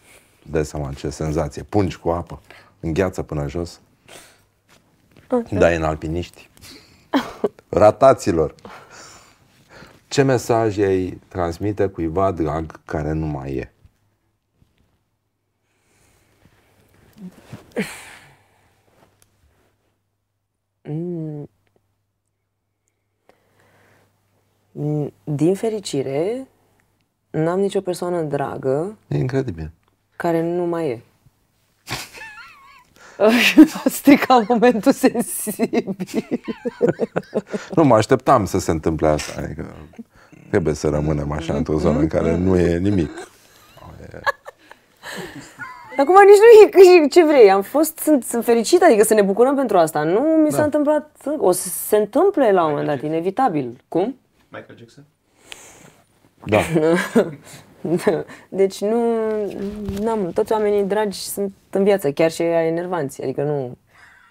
Dai seama ce senzație, pungi cu apă în gheață până jos. Okay. Da, în alpiniști. Rataților. Ce mesaj ei transmite cuiva drag care nu mai e? Mm. Din fericire, n-am nicio persoană dragă. E incredibil. Care nu mai e. A *laughs* stricat momentul sensibil. *laughs* nu mă așteptam să se întâmple asta. Adică trebuie să rămânem așa într-o zonă în care nu e nimic. *laughs* Acum nici nu e ce vrei. Am fost, sunt, sunt fericită, adică să ne bucurăm pentru asta. Nu mi s-a da. întâmplat, o să se întâmple la un moment dat, inevitabil. Cum? Michael Jackson? Da. *laughs* Deci nu, n-am, toți oamenii dragi sunt în viață, chiar și ai enervanți, adică nu,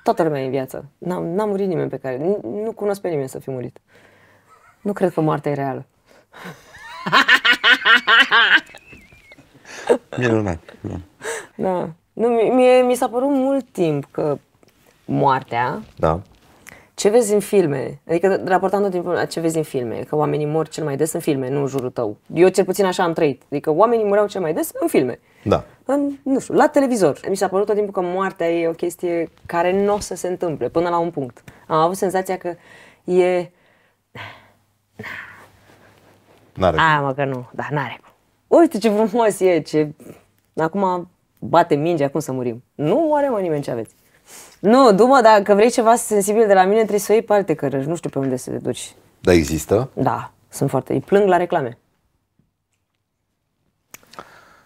toată lumea e în viață. N-am, n-a murit nimeni pe care, nu, nu cunosc pe nimeni să fi murit. Nu cred că moartea e reală. *laughs* Minunat. Da. da. Nu, mie, mi s-a părut mult timp că moartea da ce vezi în filme, adică raportam tot timpul la ce vezi în filme, că oamenii mor cel mai des în filme, nu în jurul tău. Eu cel puțin așa am trăit, adică oamenii mureau cel mai des în filme. Da. În, nu știu, la televizor. Mi s-a părut tot timpul că moartea e o chestie care nu o să se întâmple până la un punct. Am avut senzația că e... N-are. Aia mă că nu, da, n-are cum. Uite ce frumos e, ce... Acum bate mingea, cum să murim. Nu moare mă nimeni ce aveți. Nu, dumă, dacă vrei ceva sensibil de la mine, trebuie să iei pe alte cărări. Nu știu pe unde să te duci. Da, există? Da, sunt foarte... Îi plâng la reclame.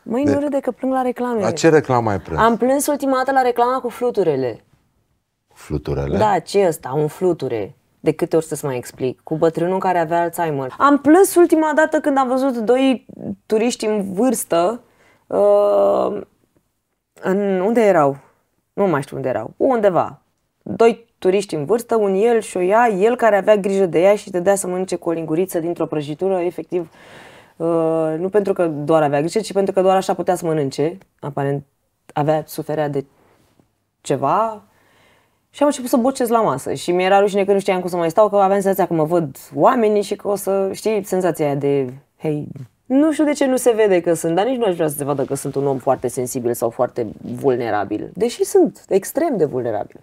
Măi, de... nu râde că plâng la reclame. La ce reclamă ai plâns? Am plâns ultima dată la reclama cu fluturele. Fluturele? Da, ce ăsta? Un fluture. De câte ori să-ți mai explic? Cu bătrânul care avea Alzheimer. Am plâns ultima dată când am văzut doi turiști în vârstă. Uh, în, unde erau? nu mai știu unde erau, undeva. Doi turiști în vârstă, un el și o ea, el care avea grijă de ea și dădea să mănânce cu o linguriță dintr-o prăjitură, efectiv, uh, nu pentru că doar avea grijă, ci pentru că doar așa putea să mănânce, aparent avea, suferea de ceva și am început să bocez la masă și mi-era rușine că nu știam cum să mai stau, că aveam senzația că mă văd oamenii și că o să, știi, senzația aia de, hei, nu știu de ce nu se vede că sunt, dar nici nu aș vrea să se vadă că sunt un om foarte sensibil sau foarte vulnerabil. Deși sunt extrem de vulnerabil.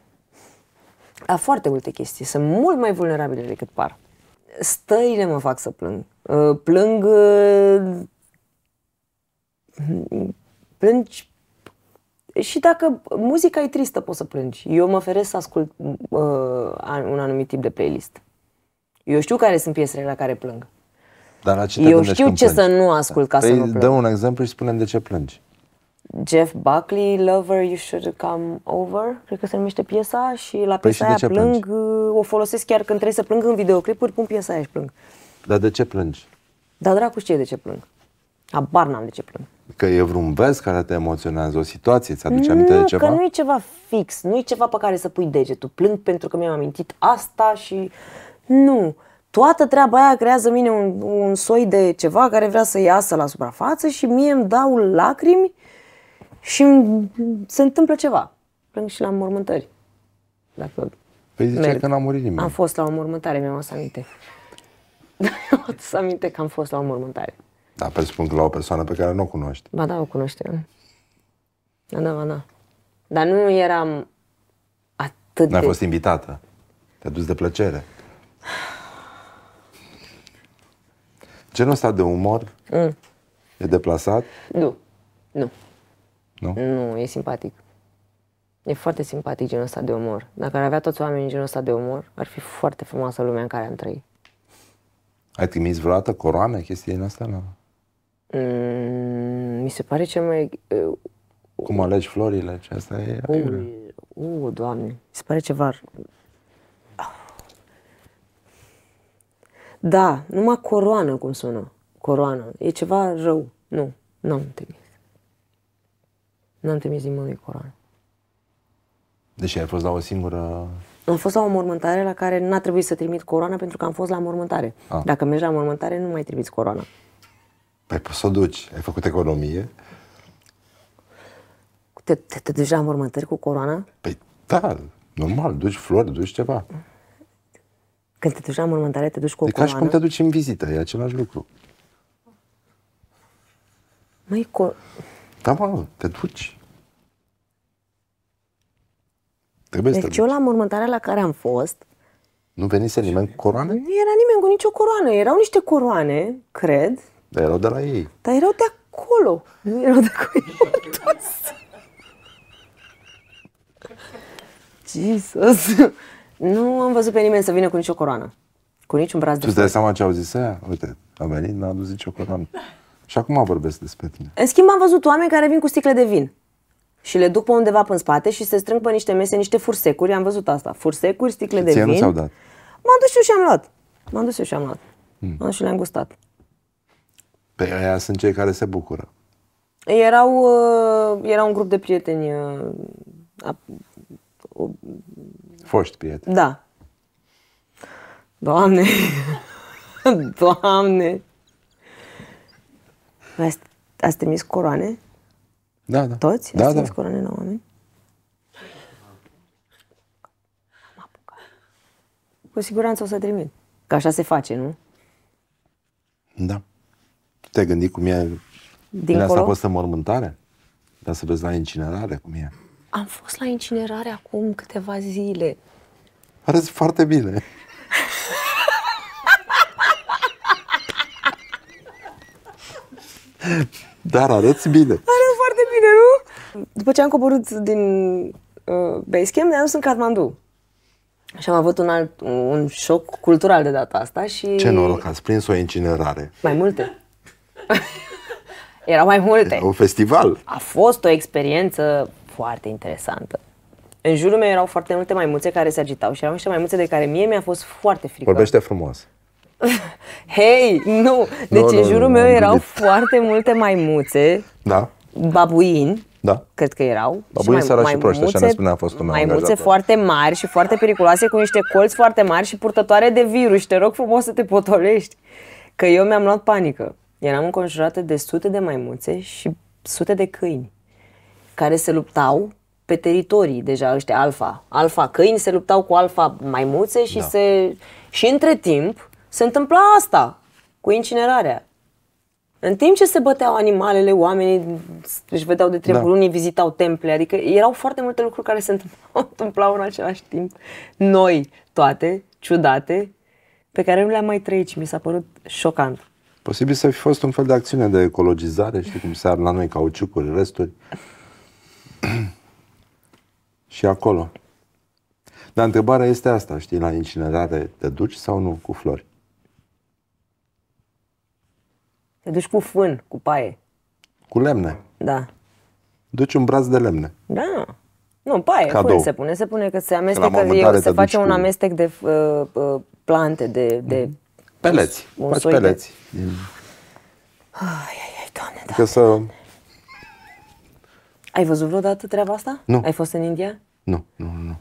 a foarte multe chestii. Sunt mult mai vulnerabile decât par. Stările mă fac să plâng. Uh, plâng... Uh, plângi și dacă muzica e tristă, poți să plângi. Eu mă feresc să ascult uh, un anumit tip de playlist. Eu știu care sunt piesele la care plâng. Dar la ce te Eu știu ce plângi? să nu ascult ca păi să nu plâng. dă un exemplu și spune de ce plângi. Jeff Buckley, Lover, You Should Come Over, cred că se numește piesa și la păi piesa păi și aia plâng, plângi? Uh, o folosesc chiar când trebuie să plâng în videoclipuri, pun piesa aia și plâng. Dar de ce plângi? Dar dracu știe de ce plâng. Abar n-am de ce plâng. Că e vreun vers care te emoționează, o situație, ți aduce aminte nu, de ceva? că nu e ceva fix, nu e ceva pe care să pui degetul. Plâng pentru că mi-am amintit asta și... Nu toată treaba aia creează mine un, un soi de ceva care vrea să iasă la suprafață și mie îmi dau lacrimi și se întâmplă ceva. Plâng și la mormântări. Dacă păi zicea merg. că n-a murit nimeni. Am fost la o mormântare, mi-am să aminte. *laughs* mi-am adus aminte că am fost la o mormântare. Da, presupun că la o persoană pe care nu o cunoști. Ba da, o cunoșteam. Da, da, ba da. Dar nu eram atât N-ai de... fost invitată. Te-a dus de plăcere. Genul ăsta de umor mm. e deplasat? Nu. Nu. Nu? Nu, e simpatic. E foarte simpatic genul ăsta de umor. Dacă ar avea toți oamenii genul ăsta de umor, ar fi foarte frumoasă lumea în care am trăit. Ai trimis vreodată coroane, chestii din astea? Mm, mi se pare cel mai... Uh, Cum alegi florile? Ce asta e... Uh, uh, doamne, mi se pare ceva Da, numai coroană cum sună. Coroană. E ceva rău. Nu, n-am trimis. N-am trimis nimănui coroană. Deci ai fost la o singură... Am fost la o mormântare la care n-a trebuit să trimit coroana pentru că am fost la mormântare. A. Ah. Dacă mergi la mormântare, nu mai trimiți coroana. Păi poți să o duci. Ai făcut economie. Te, te, te duci la mormântări cu coroana? Păi da, normal, duci flori, duci ceva. Când te duci la mormântare, te duci cu o E ca și cum te duci în vizită, e același lucru. Măi, cu... Da, mă, te duci. Trebuie deci să te eu la mormântarea la care am fost... Nu venise nimeni cu coroane? Nu era nimeni cu nicio coroană. Erau niște coroane, cred. Dar erau de la ei. Dar erau de acolo. Nu erau de acolo toți. *laughs* Jesus! Nu am văzut pe nimeni să vină cu nicio coroană. Cu niciun braț de Tu dai seama ce au zis aia? Uite, a venit, n-a adus nicio coroană. Și acum vorbesc despre tine. În schimb, am văzut oameni care vin cu sticle de vin și le duc pe undeva în spate și se strâng pe niște mese niște fursecuri. Am văzut asta. Fursecuri, sticle și de vin. nu dat? M-am dus eu și am luat. M-am dus eu și am luat. Mm. M-am dus și le-am gustat. Pe păi aia sunt cei care se bucură. Erau, uh, era un grup de prieteni uh, a, Foști prieteni. Da. Doamne! *laughs* Doamne! Ați, ați trimis coroane? Da, da. Toți? Da, ați da. trimis coroane la oameni? Am apucat. Cu siguranță o să trimit. Că așa se face, nu? Da. Te-ai gândit cum e... Dincolo? Asta a fost mormântare? Dar să vezi la incinerare cum e. Am fost la incinerare acum câteva zile. Arăți foarte bine. Dar arăți bine. Arăți foarte bine, nu? După ce am coborât din uh, Basecamp, ne-am dus în Kathmandu. Și am avut un alt, un șoc cultural de data asta și... Ce noroc, ați prins o incinerare. Mai multe. *laughs* Erau mai multe. Era un festival. A fost o experiență foarte interesantă. În jurul meu erau foarte multe maimuțe care se agitau și erau niște maimuțe de care mie mi-a fost foarte frică. Vorbește frumos. *laughs* Hei, nu! Deci no, în jurul no, meu erau gândit. foarte multe maimuțe, da. babuini, da. cred că erau. Babuini și mai, și proști, maimuțe, așa ne spunea fost un Maimuțe foarte mari și foarte periculoase, cu niște colți foarte mari și purtătoare de virus. Te rog frumos să te potolești, că eu mi-am luat panică. Eram înconjurată de sute de maimuțe și sute de câini care se luptau pe teritorii deja ăștia alfa. Alfa câini se luptau cu alfa maimuțe și da. se... Și între timp se întâmpla asta cu incinerarea. În timp ce se băteau animalele, oamenii își vedeau de treburi, da. unii vizitau temple, adică erau foarte multe lucruri care se întâmplau, *laughs* întâmplau în același timp. Noi, toate, ciudate, pe care nu le-am mai trăit și mi s-a părut șocant. Posibil să fi fost un fel de acțiune de ecologizare, știi cum se ar la noi cauciucuri, resturi. *clears throat* și acolo. Dar întrebarea este asta, știi, la incinerare te duci sau nu cu flori? Te duci cu fân, cu paie. Cu lemne? Da. Duci un braț de lemne. Da. Nu, paie, Cadou. fân se pune, se pune că se amestecă, e, se face un cu... amestec de uh, uh, plante, de, de mm. peleți, un faci soi peleți. De... Ai, ai, ai, doamne, doamne, Că da. să ai văzut vreodată treaba asta? Nu. Ai fost în India? Nu, nu, nu.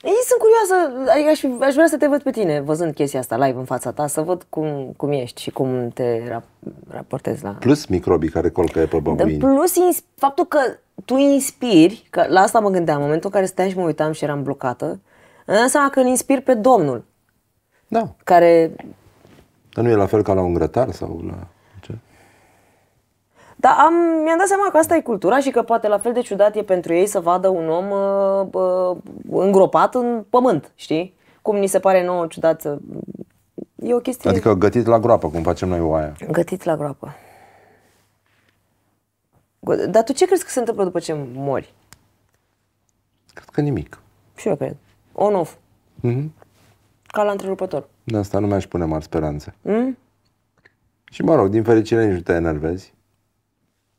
Ei, sunt curioasă, adică aș, aș vrea să te văd pe tine văzând chestia asta live în fața ta, să văd cum, cum ești și cum te rap- raportezi la... Plus microbii care colcăie pe da, băbuini. Plus ins- faptul că tu inspiri, că la asta mă gândeam, în momentul în care stăteam și mă uitam și eram blocată, îmi seama că îl inspir pe Domnul. Da. Care... Dar nu e la fel ca la un grătar sau la... Dar am, mi-am dat seama că asta e cultura și că poate la fel de ciudat e pentru ei să vadă un om uh, uh, îngropat în pământ, știi? Cum ni se pare nouă ciudat să... E o chestie... Adică gătit la groapă, cum facem noi oaia. Gătit la groapă. Dar tu ce crezi că se întâmplă după ce mori? Cred că nimic. Și eu cred. On-off. Mm-hmm. Ca la întrerupător. De asta nu mi-aș pune mari speranțe. Mm? Și mă rog, din fericire nici nu te enervezi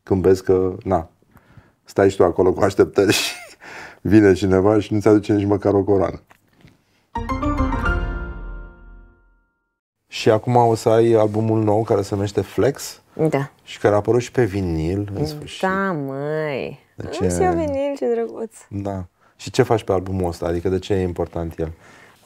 când vezi că, na, stai și tu acolo cu așteptări și *laughs* vine cineva și nu-ți aduce nici măcar o coroană. Și acum o să ai albumul nou care se numește Flex. Da. Și care a apărut și pe vinil, în sfârșit. Da, măi. De ce... Am și vinil, ce drăguț. Da. Și ce faci pe albumul ăsta? Adică de ce e important el?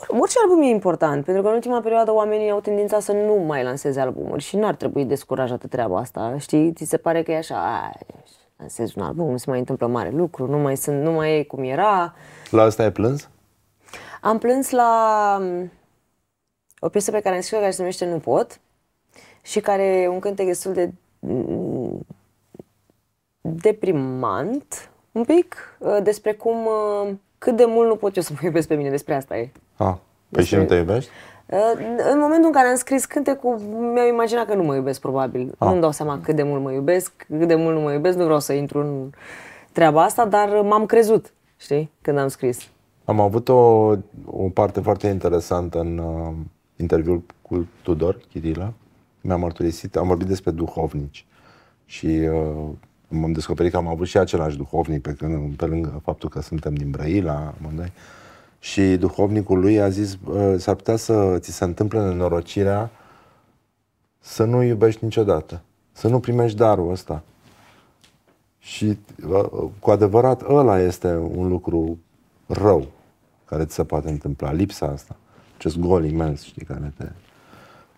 Orice album e important, pentru că în ultima perioadă oamenii au tendința să nu mai lanseze albumuri și n-ar trebui descurajată treaba asta. Știi, ți se pare că e așa, lansezi un album, nu se mai întâmplă mare lucru, nu mai, sunt, nu mai e cum era. La asta ai plâns? Am plâns la mm, o piesă pe care am scris-o, care se numește Nu pot și care e un cântec destul de mm, deprimant, un pic, ă, despre cum, ă, cât de mult nu pot eu să mă iubesc pe mine, despre asta e. A, păi este... și nu te iubești? Uh, în momentul în care am scris cântecul, mi-am imaginat că nu mă iubesc, probabil. A. Nu-mi dau seama cât de mult mă iubesc, cât de mult nu mă iubesc, nu vreau să intru în treaba asta, dar m-am crezut, știi, când am scris. Am avut o, o parte foarte interesantă în uh, interviul cu Tudor Chirila. mi am mărturisit, am vorbit despre duhovnici și uh, m-am descoperit că am avut și același duhovnic pe, când, pe lângă faptul că suntem din Brăila, amândoi. Uh, și duhovnicul lui a zis, s-ar putea să ți se întâmple nenorocirea să nu iubești niciodată, să nu primești darul ăsta. Și cu adevărat ăla este un lucru rău care ți se poate întâmpla, lipsa asta, acest gol imens, știi, care te,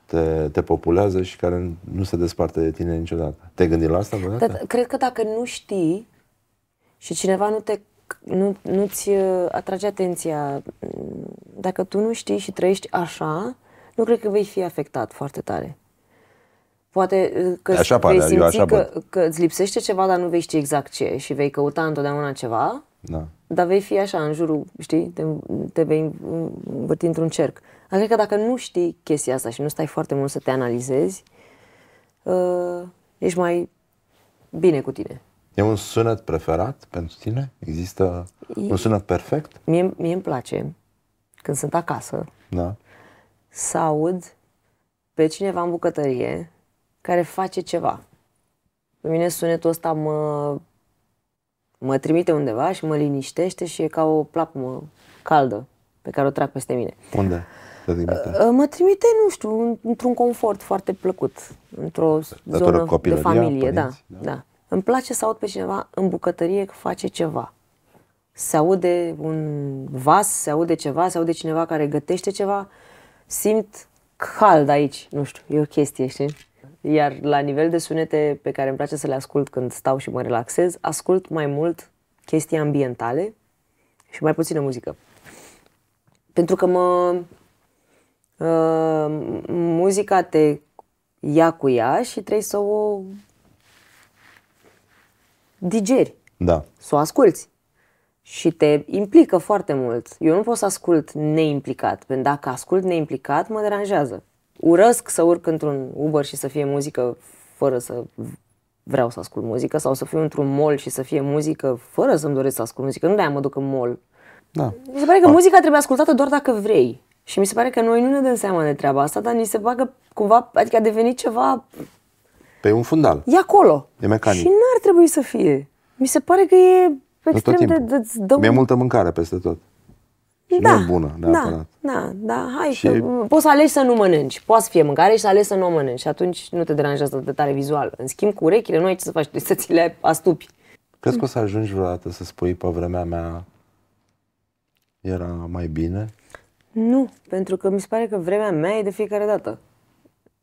te, te populează și care nu se desparte de tine niciodată. Te gândi la asta vreodată? Cred că dacă nu știi și cineva nu te nu, nu-ți uh, atrage atenția. Dacă tu nu știi și trăiești așa, nu cred că vei fi afectat foarte tare. Poate uh, că așa pare, vei adică simți așa că, că îți lipsește ceva, dar nu vei ști exact ce și vei căuta întotdeauna ceva, da. dar vei fi așa în jurul, știi, te, te vei învârti într-un cerc. Dar cred că dacă nu știi chestia asta și nu stai foarte mult să te analizezi, uh, ești mai bine cu tine. E un sunet preferat pentru tine? Există e, un sunet perfect? Mie, mie îmi place când sunt acasă da. să aud pe cineva în bucătărie care face ceva. Pe mine sunetul ăsta mă, mă trimite undeva și mă liniștește și e ca o plapmă caldă pe care o trag peste mine. Unde? trimite? Uh, mă trimite, nu știu, într-un confort foarte plăcut, într-o zonă de familie, părinți, da. da. da. Îmi place să aud pe cineva în bucătărie că face ceva. Se aude un vas, se aude ceva, se aude cineva care gătește ceva. Simt cald aici, nu știu, e o chestie, știi? Iar la nivel de sunete pe care îmi place să le ascult când stau și mă relaxez, ascult mai mult chestii ambientale și mai puțină muzică. Pentru că mă... Uh, muzica te ia cu ea și trebuie să o digeri. Da. Să o asculți. Și te implică foarte mult. Eu nu pot să ascult neimplicat. Pentru că dacă ascult neimplicat, mă deranjează. Urăsc să urc într-un Uber și să fie muzică fără să vreau să ascult muzică sau să fiu într-un mall și să fie muzică fără să-mi doresc să ascult muzică. Nu de-aia mă duc în mall. Da. Mi se pare că da. muzica trebuie ascultată doar dacă vrei. Și mi se pare că noi nu ne dăm seama de treaba asta, dar ni se bagă cumva, adică a devenit ceva pe un fundal. E acolo. E mecanic. Și n-ar trebui să fie. Mi se pare că e extrem de... de, de Mi-e multă mâncare peste tot. Și da, nu e bună Da, da, da, hai și... că poți să alegi să nu mănânci. Poți să fie mâncare și să alegi să nu mănânci. Și atunci nu te deranjează de tare vizual. În schimb, cu urechile nu ai ce să faci, trebuie *laughs* să ți le astupi. Crezi că o să ajungi vreodată să spui pe vremea mea era mai bine? Nu, pentru că mi se pare că vremea mea e de fiecare dată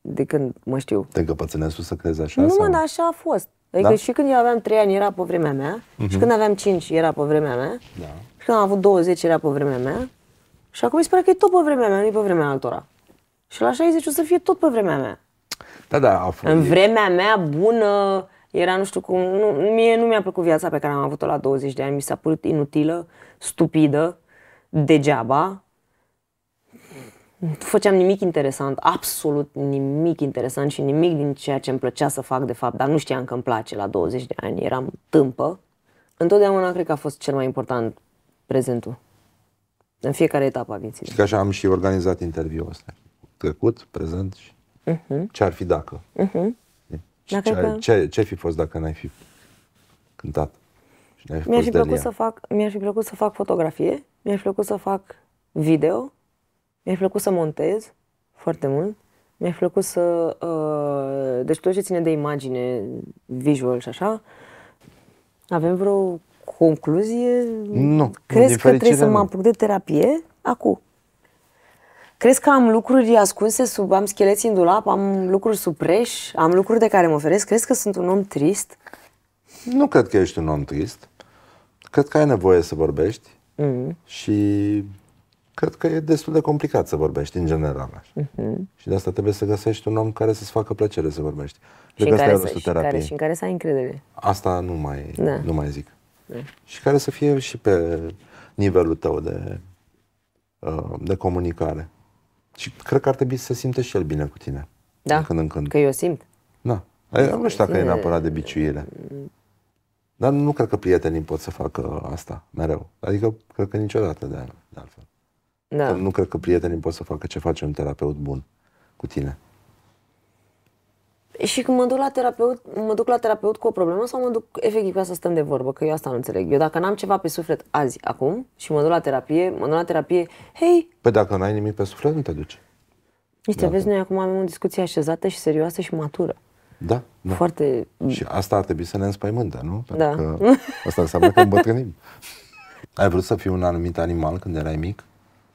de când mă știu. Te încăpățâneai tu să crezi așa? Nu, mă, dar așa a fost. Adică da? și când eu aveam 3 ani era pe vremea mea, uh-huh. și mhm. când aveam 5 era pe vremea mea, da. și când am avut 20 era pe vremea mea, și acum îmi se pare că e tot pe vremea mea, nu e pe vremea altora. Și la 60 o să fie tot pe vremea mea. Da, da, A fost. În vremea mea bună era nu știu cum, nu, mie nu mi-a plăcut viața pe care am avut-o la 20 de ani, mi s-a părut inutilă, stupidă, degeaba, nu făceam nimic interesant, absolut nimic interesant și nimic din ceea ce îmi plăcea să fac de fapt, dar nu știam că îmi place la 20 de ani, eram tâmpă. Întotdeauna cred că a fost cel mai important prezentul. În fiecare etapă a vieții. Și că așa am și organizat interviul ăsta. Trecut, prezent și uh-huh. ce ar fi dacă. Uh-huh. Da, ce, dacă ce, ce fi fost dacă n-ai fi cântat? Mi-ar fi, plăcut să fac, mi aș fi plăcut să fac fotografie, mi-ar fi plăcut să fac video, mi-a plăcut să montez foarte mult. Mi-a plăcut să... Uh, deci tot ce ține de imagine, visual și așa, avem vreo concluzie? Nu. Crezi că trebuie să mă apuc de terapie? Acum. Crezi că am lucruri ascunse sub, am scheleți în dulap, am lucruri supreși, am lucruri de care mă feresc? Crezi că sunt un om trist? Nu cred că ești un om trist. Cred că ai nevoie să vorbești mm. și cred că e destul de complicat să vorbești în general. Așa. Uh-huh. Și de asta trebuie să găsești un om care să-ți facă plăcere să vorbești. Și, de în care, să, și, care, și în care să ai încredere. Asta nu mai, da. nu mai zic. Da. Și care să fie și pe nivelul tău de, uh, de comunicare. Și cred că ar trebui să simte și el bine cu tine. Da, când în când. că eu simt. Da. Eu nu știu dacă e neapărat de biciuire. Dar nu cred că prietenii pot să facă asta mereu. Adică, cred că niciodată de, de altfel. Da. Că nu cred că prietenii pot să facă ce face un terapeut bun cu tine. Și când mă duc la terapeut, mă duc la terapeut cu o problemă sau mă duc efectiv ca să stăm de vorbă, că eu asta nu înțeleg. Eu dacă n-am ceva pe suflet azi, acum, și mă duc la terapie, mă duc la terapie, hei... Păi dacă n-ai nimic pe suflet, nu te duci. Uite, te vezi, noi acum avem o discuție așezată și serioasă și matură. Da, da. Foarte... Și asta ar trebui să ne înspăimântă, nu? Da. Pentru da. că asta înseamnă că îmbătrânim. *laughs* Ai vrut să fii un anumit animal când erai mic?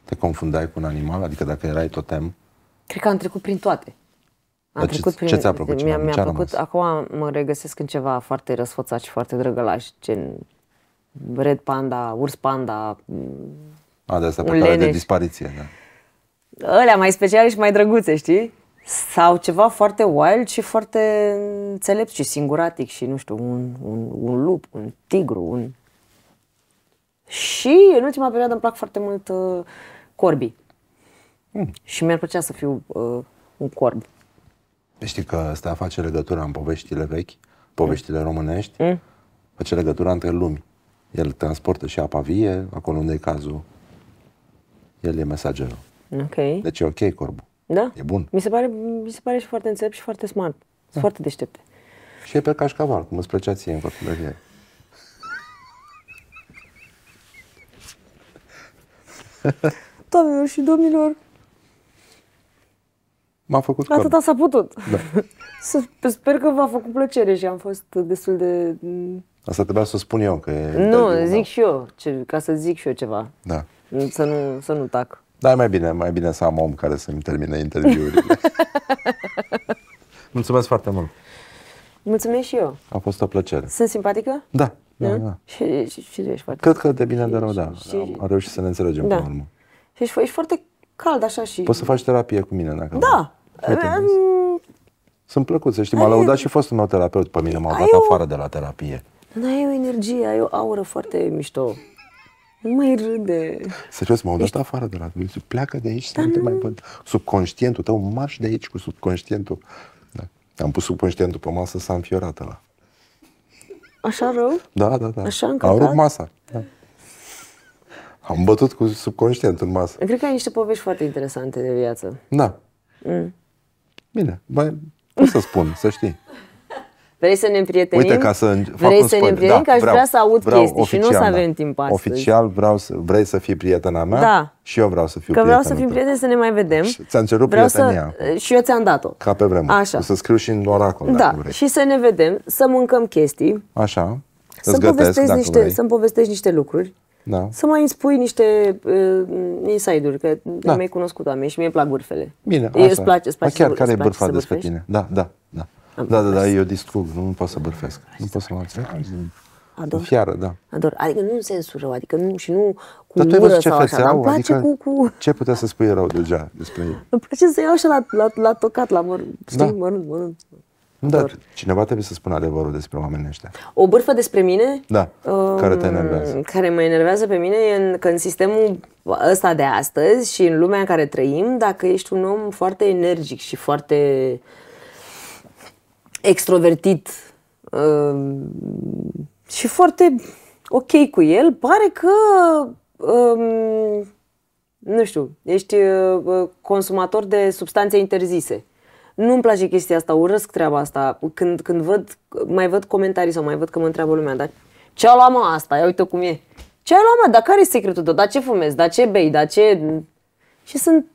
Te confundai cu un animal? Adică dacă erai totem? Cred că am trecut prin toate. Am Dar trecut ce, prin... ce ți-a plăcut? Mi-a, mi-a plăcut, acum mă regăsesc în ceva foarte răsfățat și foarte drăgălaș, gen red panda, urs panda, A, de asta pe care de dispariție, da. Ălea mai speciale și mai drăguțe, știi? Sau ceva foarte wild și foarte înțelept și singuratic și, nu știu, un, un, un lup, un tigru, un și în ultima perioadă îmi plac foarte mult uh, corbii. Mm. Și mi-ar plăcea să fiu uh, un corb. Știi că asta face legătura în poveștile vechi, poveștile mm. românești, mm. face legătura între lumi. El transportă și apa vie, acolo unde e cazul. El e mesagerul. Ok. Deci e ok corbul. Da? E bun. Mi se pare, mi se pare și foarte înțelept și foarte smart. Da. Foarte deștepte. Și e pe cașcaval, cum îți plăcea ție în copilărie. *laughs* Doamnelor și domnilor, M-a făcut corn. Atâta s-a putut. Da. *laughs* Sper că v-a făcut plăcere și am fost destul de... Asta trebuia să spun eu. că Nu, da. zic da. și eu, ce, ca să zic și eu ceva. Da. Să nu, să nu tac. Da, mai bine, mai bine să am om care să-mi termine interviurile. *laughs* Mulțumesc foarte mult. Mulțumesc și eu. A fost o plăcere. Sunt simpatică? Da da, da. Și, și, și ești foarte... Cred că de bine de rău, da. Și, am, am reușit să ne înțelegem da. până la urmă. Și ești, ești foarte cald așa și... Poți să faci terapie cu mine dacă Da. Sunt Sunt să știi, m-a lăudat și fostul meu terapeut pe mine, m-a dat o... afară de la terapie. Nu da, ai o energie, ai o aură foarte mișto. Nu mai râde. Serios, m-au dat afară de la tine. Pleacă de aici, da, nu te mai văd. Subconștientul tău, marș de aici cu subconștientul. Da. Am pus subconștientul pe masă, s-a înfiorat la. Așa rău? Da, da, da. Așa încă, Am rupt masa. Da. Am bătut cu subconștient în masă. Cred că ai niște povești foarte interesante de viață. Da. Mm. Bine, mai, nu să spun, să știi. Vrei să ne împrietenim? Uite, ca să vrei să ne împrietenim? Da, că aș vreau, vrea să aud vreau, chestii oficial, și nu o să avem da. timp astăzi. Oficial vreau să, vrei să fii prietena mea da. și eu vreau să fiu Că vreau să fim prieteni, să ne mai vedem. Ți-am cerut vreau prietenia. Să, și eu ți-am dat-o. Ca pe vremuri. Așa. O să scriu și în oracol, da. vrei. și să ne vedem, să mâncăm chestii. Așa. Să-mi povestești, niște, să povestești niște lucruri. Da. Să mai îmi spui niște uh, inside-uri, că da. mi-ai cunoscut oameni și mie îmi plac bârfele. Bine, asta. Îți place, îți place, chiar care e bârfa despre tine? Da, da, da da, da, da, eu distrug, nu pot să bărfesc. Nu pot să mă abțin. Ador. Fiară, da. Ador. Adică nu în sensul rău, adică nu, și nu cu Dar tu ai văzut ce fețe au? Adică cu, cu... Ce putea să spui rău deja despre ei? Îmi place să iau așa la, la, la tocat, la măr... Știi, da. mărunt, mărunt. Da, cineva trebuie să spună adevărul despre oamenii ăștia. O bârfă despre mine? Da, um, care te enervează. Care mă enervează pe mine e în, că în sistemul ăsta de astăzi și în lumea în care trăim, dacă ești un om foarte energic și foarte uh, extrovertit um, și foarte ok cu el, pare că, um, nu știu, ești uh, consumator de substanțe interzise. Nu-mi place chestia asta, urăsc treaba asta. Când, când văd, mai văd comentarii sau mai văd că mă întreabă lumea, dar ce a luat mă asta? Ia uite cum e. Ce ai luat mă? Dar care e secretul tău? Dar ce fumezi? Dar ce bei? Dar ce... Și sunt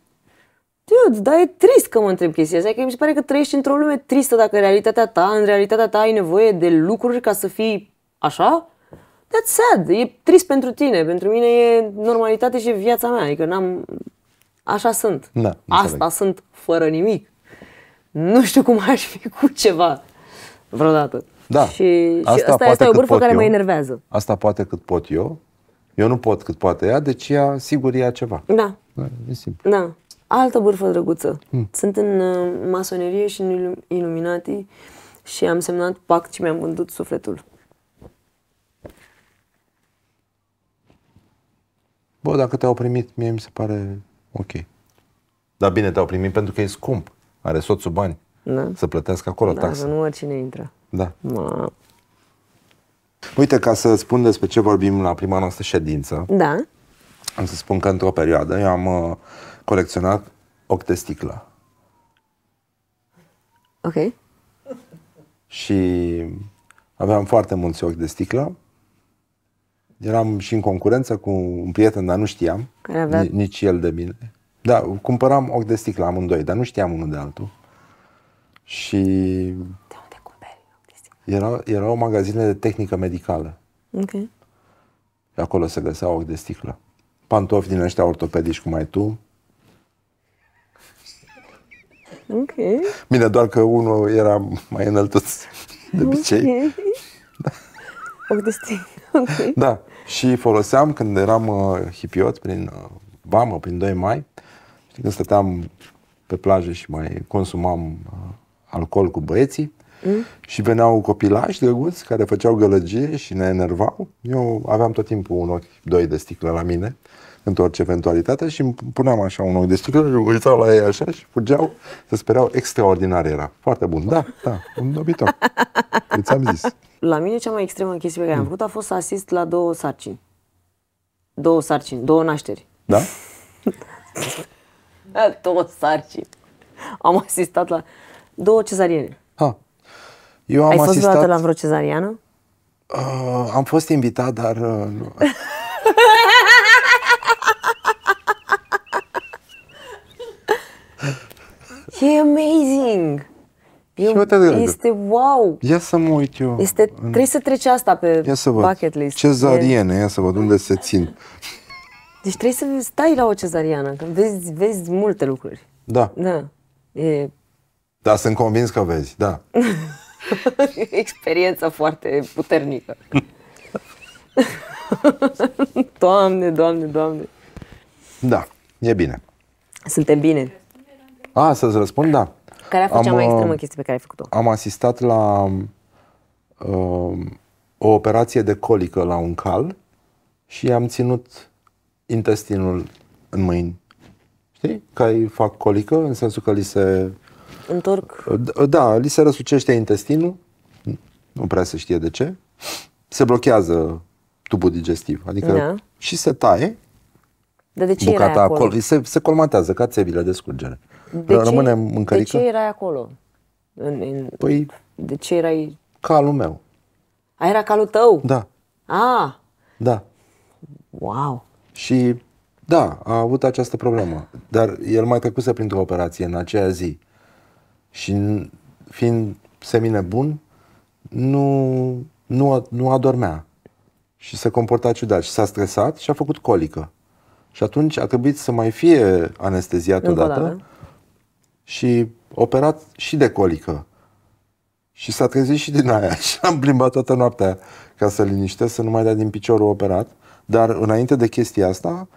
Dude, dar e trist că mă întreb chestia asta, că mi se pare că trăiești într-o lume tristă dacă realitatea ta, în realitatea ta ai nevoie de lucruri ca să fii așa. That's sad, e trist pentru tine, pentru mine e normalitate și e viața mea, adică n-am... Așa sunt. Da, Asta înțeleg. sunt fără nimic. Nu știu cum aș fi cu ceva vreodată. Da. Și, asta, și asta, poate asta e o bârfă care eu. mă enervează. Asta poate cât pot eu. Eu nu pot cât poate ea, deci ea sigur ea ceva. Da. da e simplu. Da altă bârfă drăguță. Mm. Sunt în uh, masonerie și în Illuminati și am semnat pact și mi-am vândut sufletul. Bă, dacă te-au primit, mie mi se pare ok. Dar bine, te-au primit pentru că e scump. Are soțul bani. Da. Să plătească acolo da, taxa. Da, nu oricine intră. Da. Ma. Uite, ca să spun despre ce vorbim la prima noastră ședință. Da. Am să spun că într-o perioadă eu am uh, colecționat ochi de sticlă. Ok. Și aveam foarte mulți ochi de sticlă. Eram și în concurență cu un prieten, dar nu știam. avea... Nici el de mine. Da, cumpăram ochi de sticlă amândoi, dar nu știam unul de altul. Și... De unde cumperi ochi de sticlă? Erau, erau magazine de tehnică medicală. Ok. Acolo se găseau ochi de sticlă. Pantofi din ăștia ortopedici, cum ai tu, Ok. Bine, doar că unul era mai înaltăț de obicei. Okay. Da. Deci okay. Da. Și foloseam când eram uh, hipiot prin uh, Vamă, prin 2 mai, știi, când stăteam pe plajă și mai consumam uh, alcool cu băieții, Mm. Și veneau copilași drăguți care făceau gălăgie și ne enervau. Eu aveam tot timpul un ochi, doi de sticlă la mine într orice eventualitate și îmi puneam așa un ochi de sticlă, uitau la ei așa și fugeau, se sperau, extraordinar era. Foarte bun, da, da, un dobitor. Îți *laughs* am zis. La mine cea mai extremă chestie pe care am mm. făcut a fost să asist la două sarcini. Două sarcini, două nașteri. Da? *laughs* da două sarcini. Am asistat la două cezariene. Ha. Ah. Eu am Ai fost asistat... vreodată la vreo cezariană? Uh, am fost invitat, dar... Uh, *laughs* E amazing! E, și uite este wow! Ia să mă uit eu. Este, trebuie să treci asta pe ia să văd. bucket list. Cezariene, e... ia să văd unde se țin. Deci trebuie să stai la o cezariană, că vezi, vezi multe lucruri. Da. Da. E... Da, sunt convins că vezi, da. *laughs* Experiență foarte puternică. *laughs* doamne, doamne, doamne. Da, e bine. Suntem bine. A, să-ți răspund, da. Care a fost am, cea mai uh, extremă chestie pe care ai făcut-o? Am asistat la uh, o operație de colică la un cal și am ținut intestinul în mâini. Știi? Că îi fac colică, în sensul că li se... Întorc? Da, li se răsucește intestinul, nu prea se știe de ce, se blochează tubul digestiv, adică da. și se taie Dar de ce bucata era acolo? acolo se, se colmatează ca țevile de scurgere de rămânem ce, în cărică. De ce erai acolo? În, în, păi... De ce erai... Calul meu. A, era calul tău? Da. A. Da. Wow. Și da, a avut această problemă. Dar el mai trecuse printr-o operație în aceea zi. Și fiind semine bun, nu, nu, nu adormea. Și se comporta ciudat. Și s-a stresat și a făcut colică. Și atunci a trebuit să mai fie anesteziat odată. Da, da? și operat și de colică. Și s-a trezit și din aia *laughs* și am plimbat toată noaptea ca să liniștesc, să nu mai dea din piciorul operat. Dar înainte de chestia asta,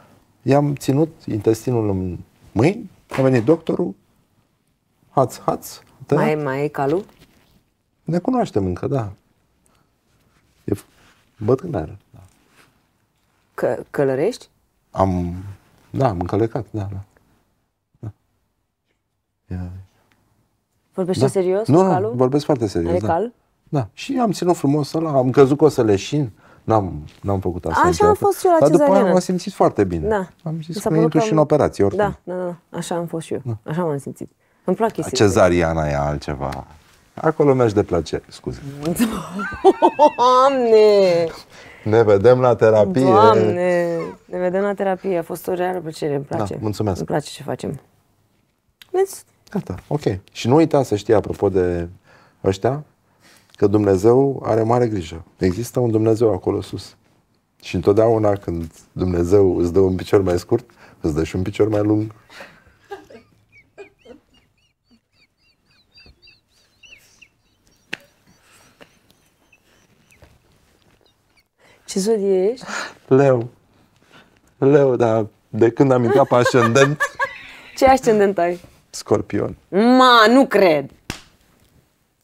i-am ținut intestinul în mâini, a venit doctorul, haț, haț. Da? Mai, mai e calul? Ne cunoaștem încă, da. E bătrânar. Da. Că, călărești? Am, da, am încălecat, da, da. Ia. Vorbește da. serios nu, cu calul? vorbesc foarte serios. da. Da. Și am ținut frumos ăla, am crezut că o să leșin. N-am, n-am făcut asta. Așa am fost și eu la Dar după aia m-am simțit foarte bine. Da. Am zis că intru am... și în operație oricum. Da, da, da, da, așa am fost și eu. Da. Așa m-am simțit. Îmi plac chestii. Cezariana e altceva. Acolo mergi de plăcere, scuze. Doamne! Ne vedem la terapie. Doamne! Ne vedem la terapie. A fost o reală plăcere, îmi da, place. Da, mulțumesc. Îmi place ce facem. Vezi? Gata, ok. Și nu uita să știi, apropo de ăștia, că Dumnezeu are mare grijă. Există un Dumnezeu acolo sus. Și întotdeauna când Dumnezeu îți dă un picior mai scurt, îți dă și un picior mai lung. Ce zodie ești? Leu. Leu, dar de când am intrat pe ascendent... Ce ascendent ai? Scorpion. Ma, nu cred!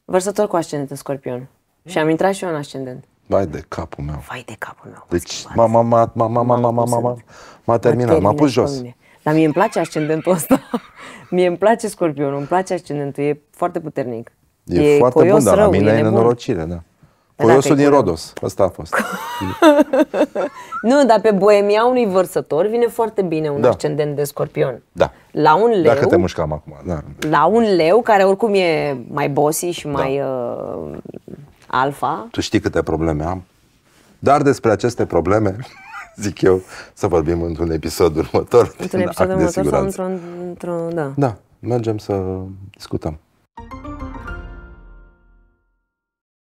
Vărsător cu ascendent în scorpion. Și am intrat și eu în ascendent. Vai de capul meu. Vai de capul meu. Deci m-a, m-a, m-a, m-a, m-a, m-a, m terminat, m-a pus jos. Dar mie îmi place ascendentul ăsta. *laughs* mie îmi place scorpionul, îmi place ascendentul, e foarte puternic. E, e foarte bun, dar la mine e, e nenorocire, da. Foiosul din Rodos, asta a fost. *laughs* nu, dar pe boemia unui vărsător vine foarte bine un da. ascendent de scorpion. Da. La un leu... Dacă te mușcam acum, da. La un leu, care oricum e mai bossy și mai da. uh, alfa. Tu știi câte probleme am? Dar despre aceste probleme, *laughs* zic eu, să vorbim într-un episod următor. Într-un episod următor sau într-un... într da. Da, mergem să discutăm.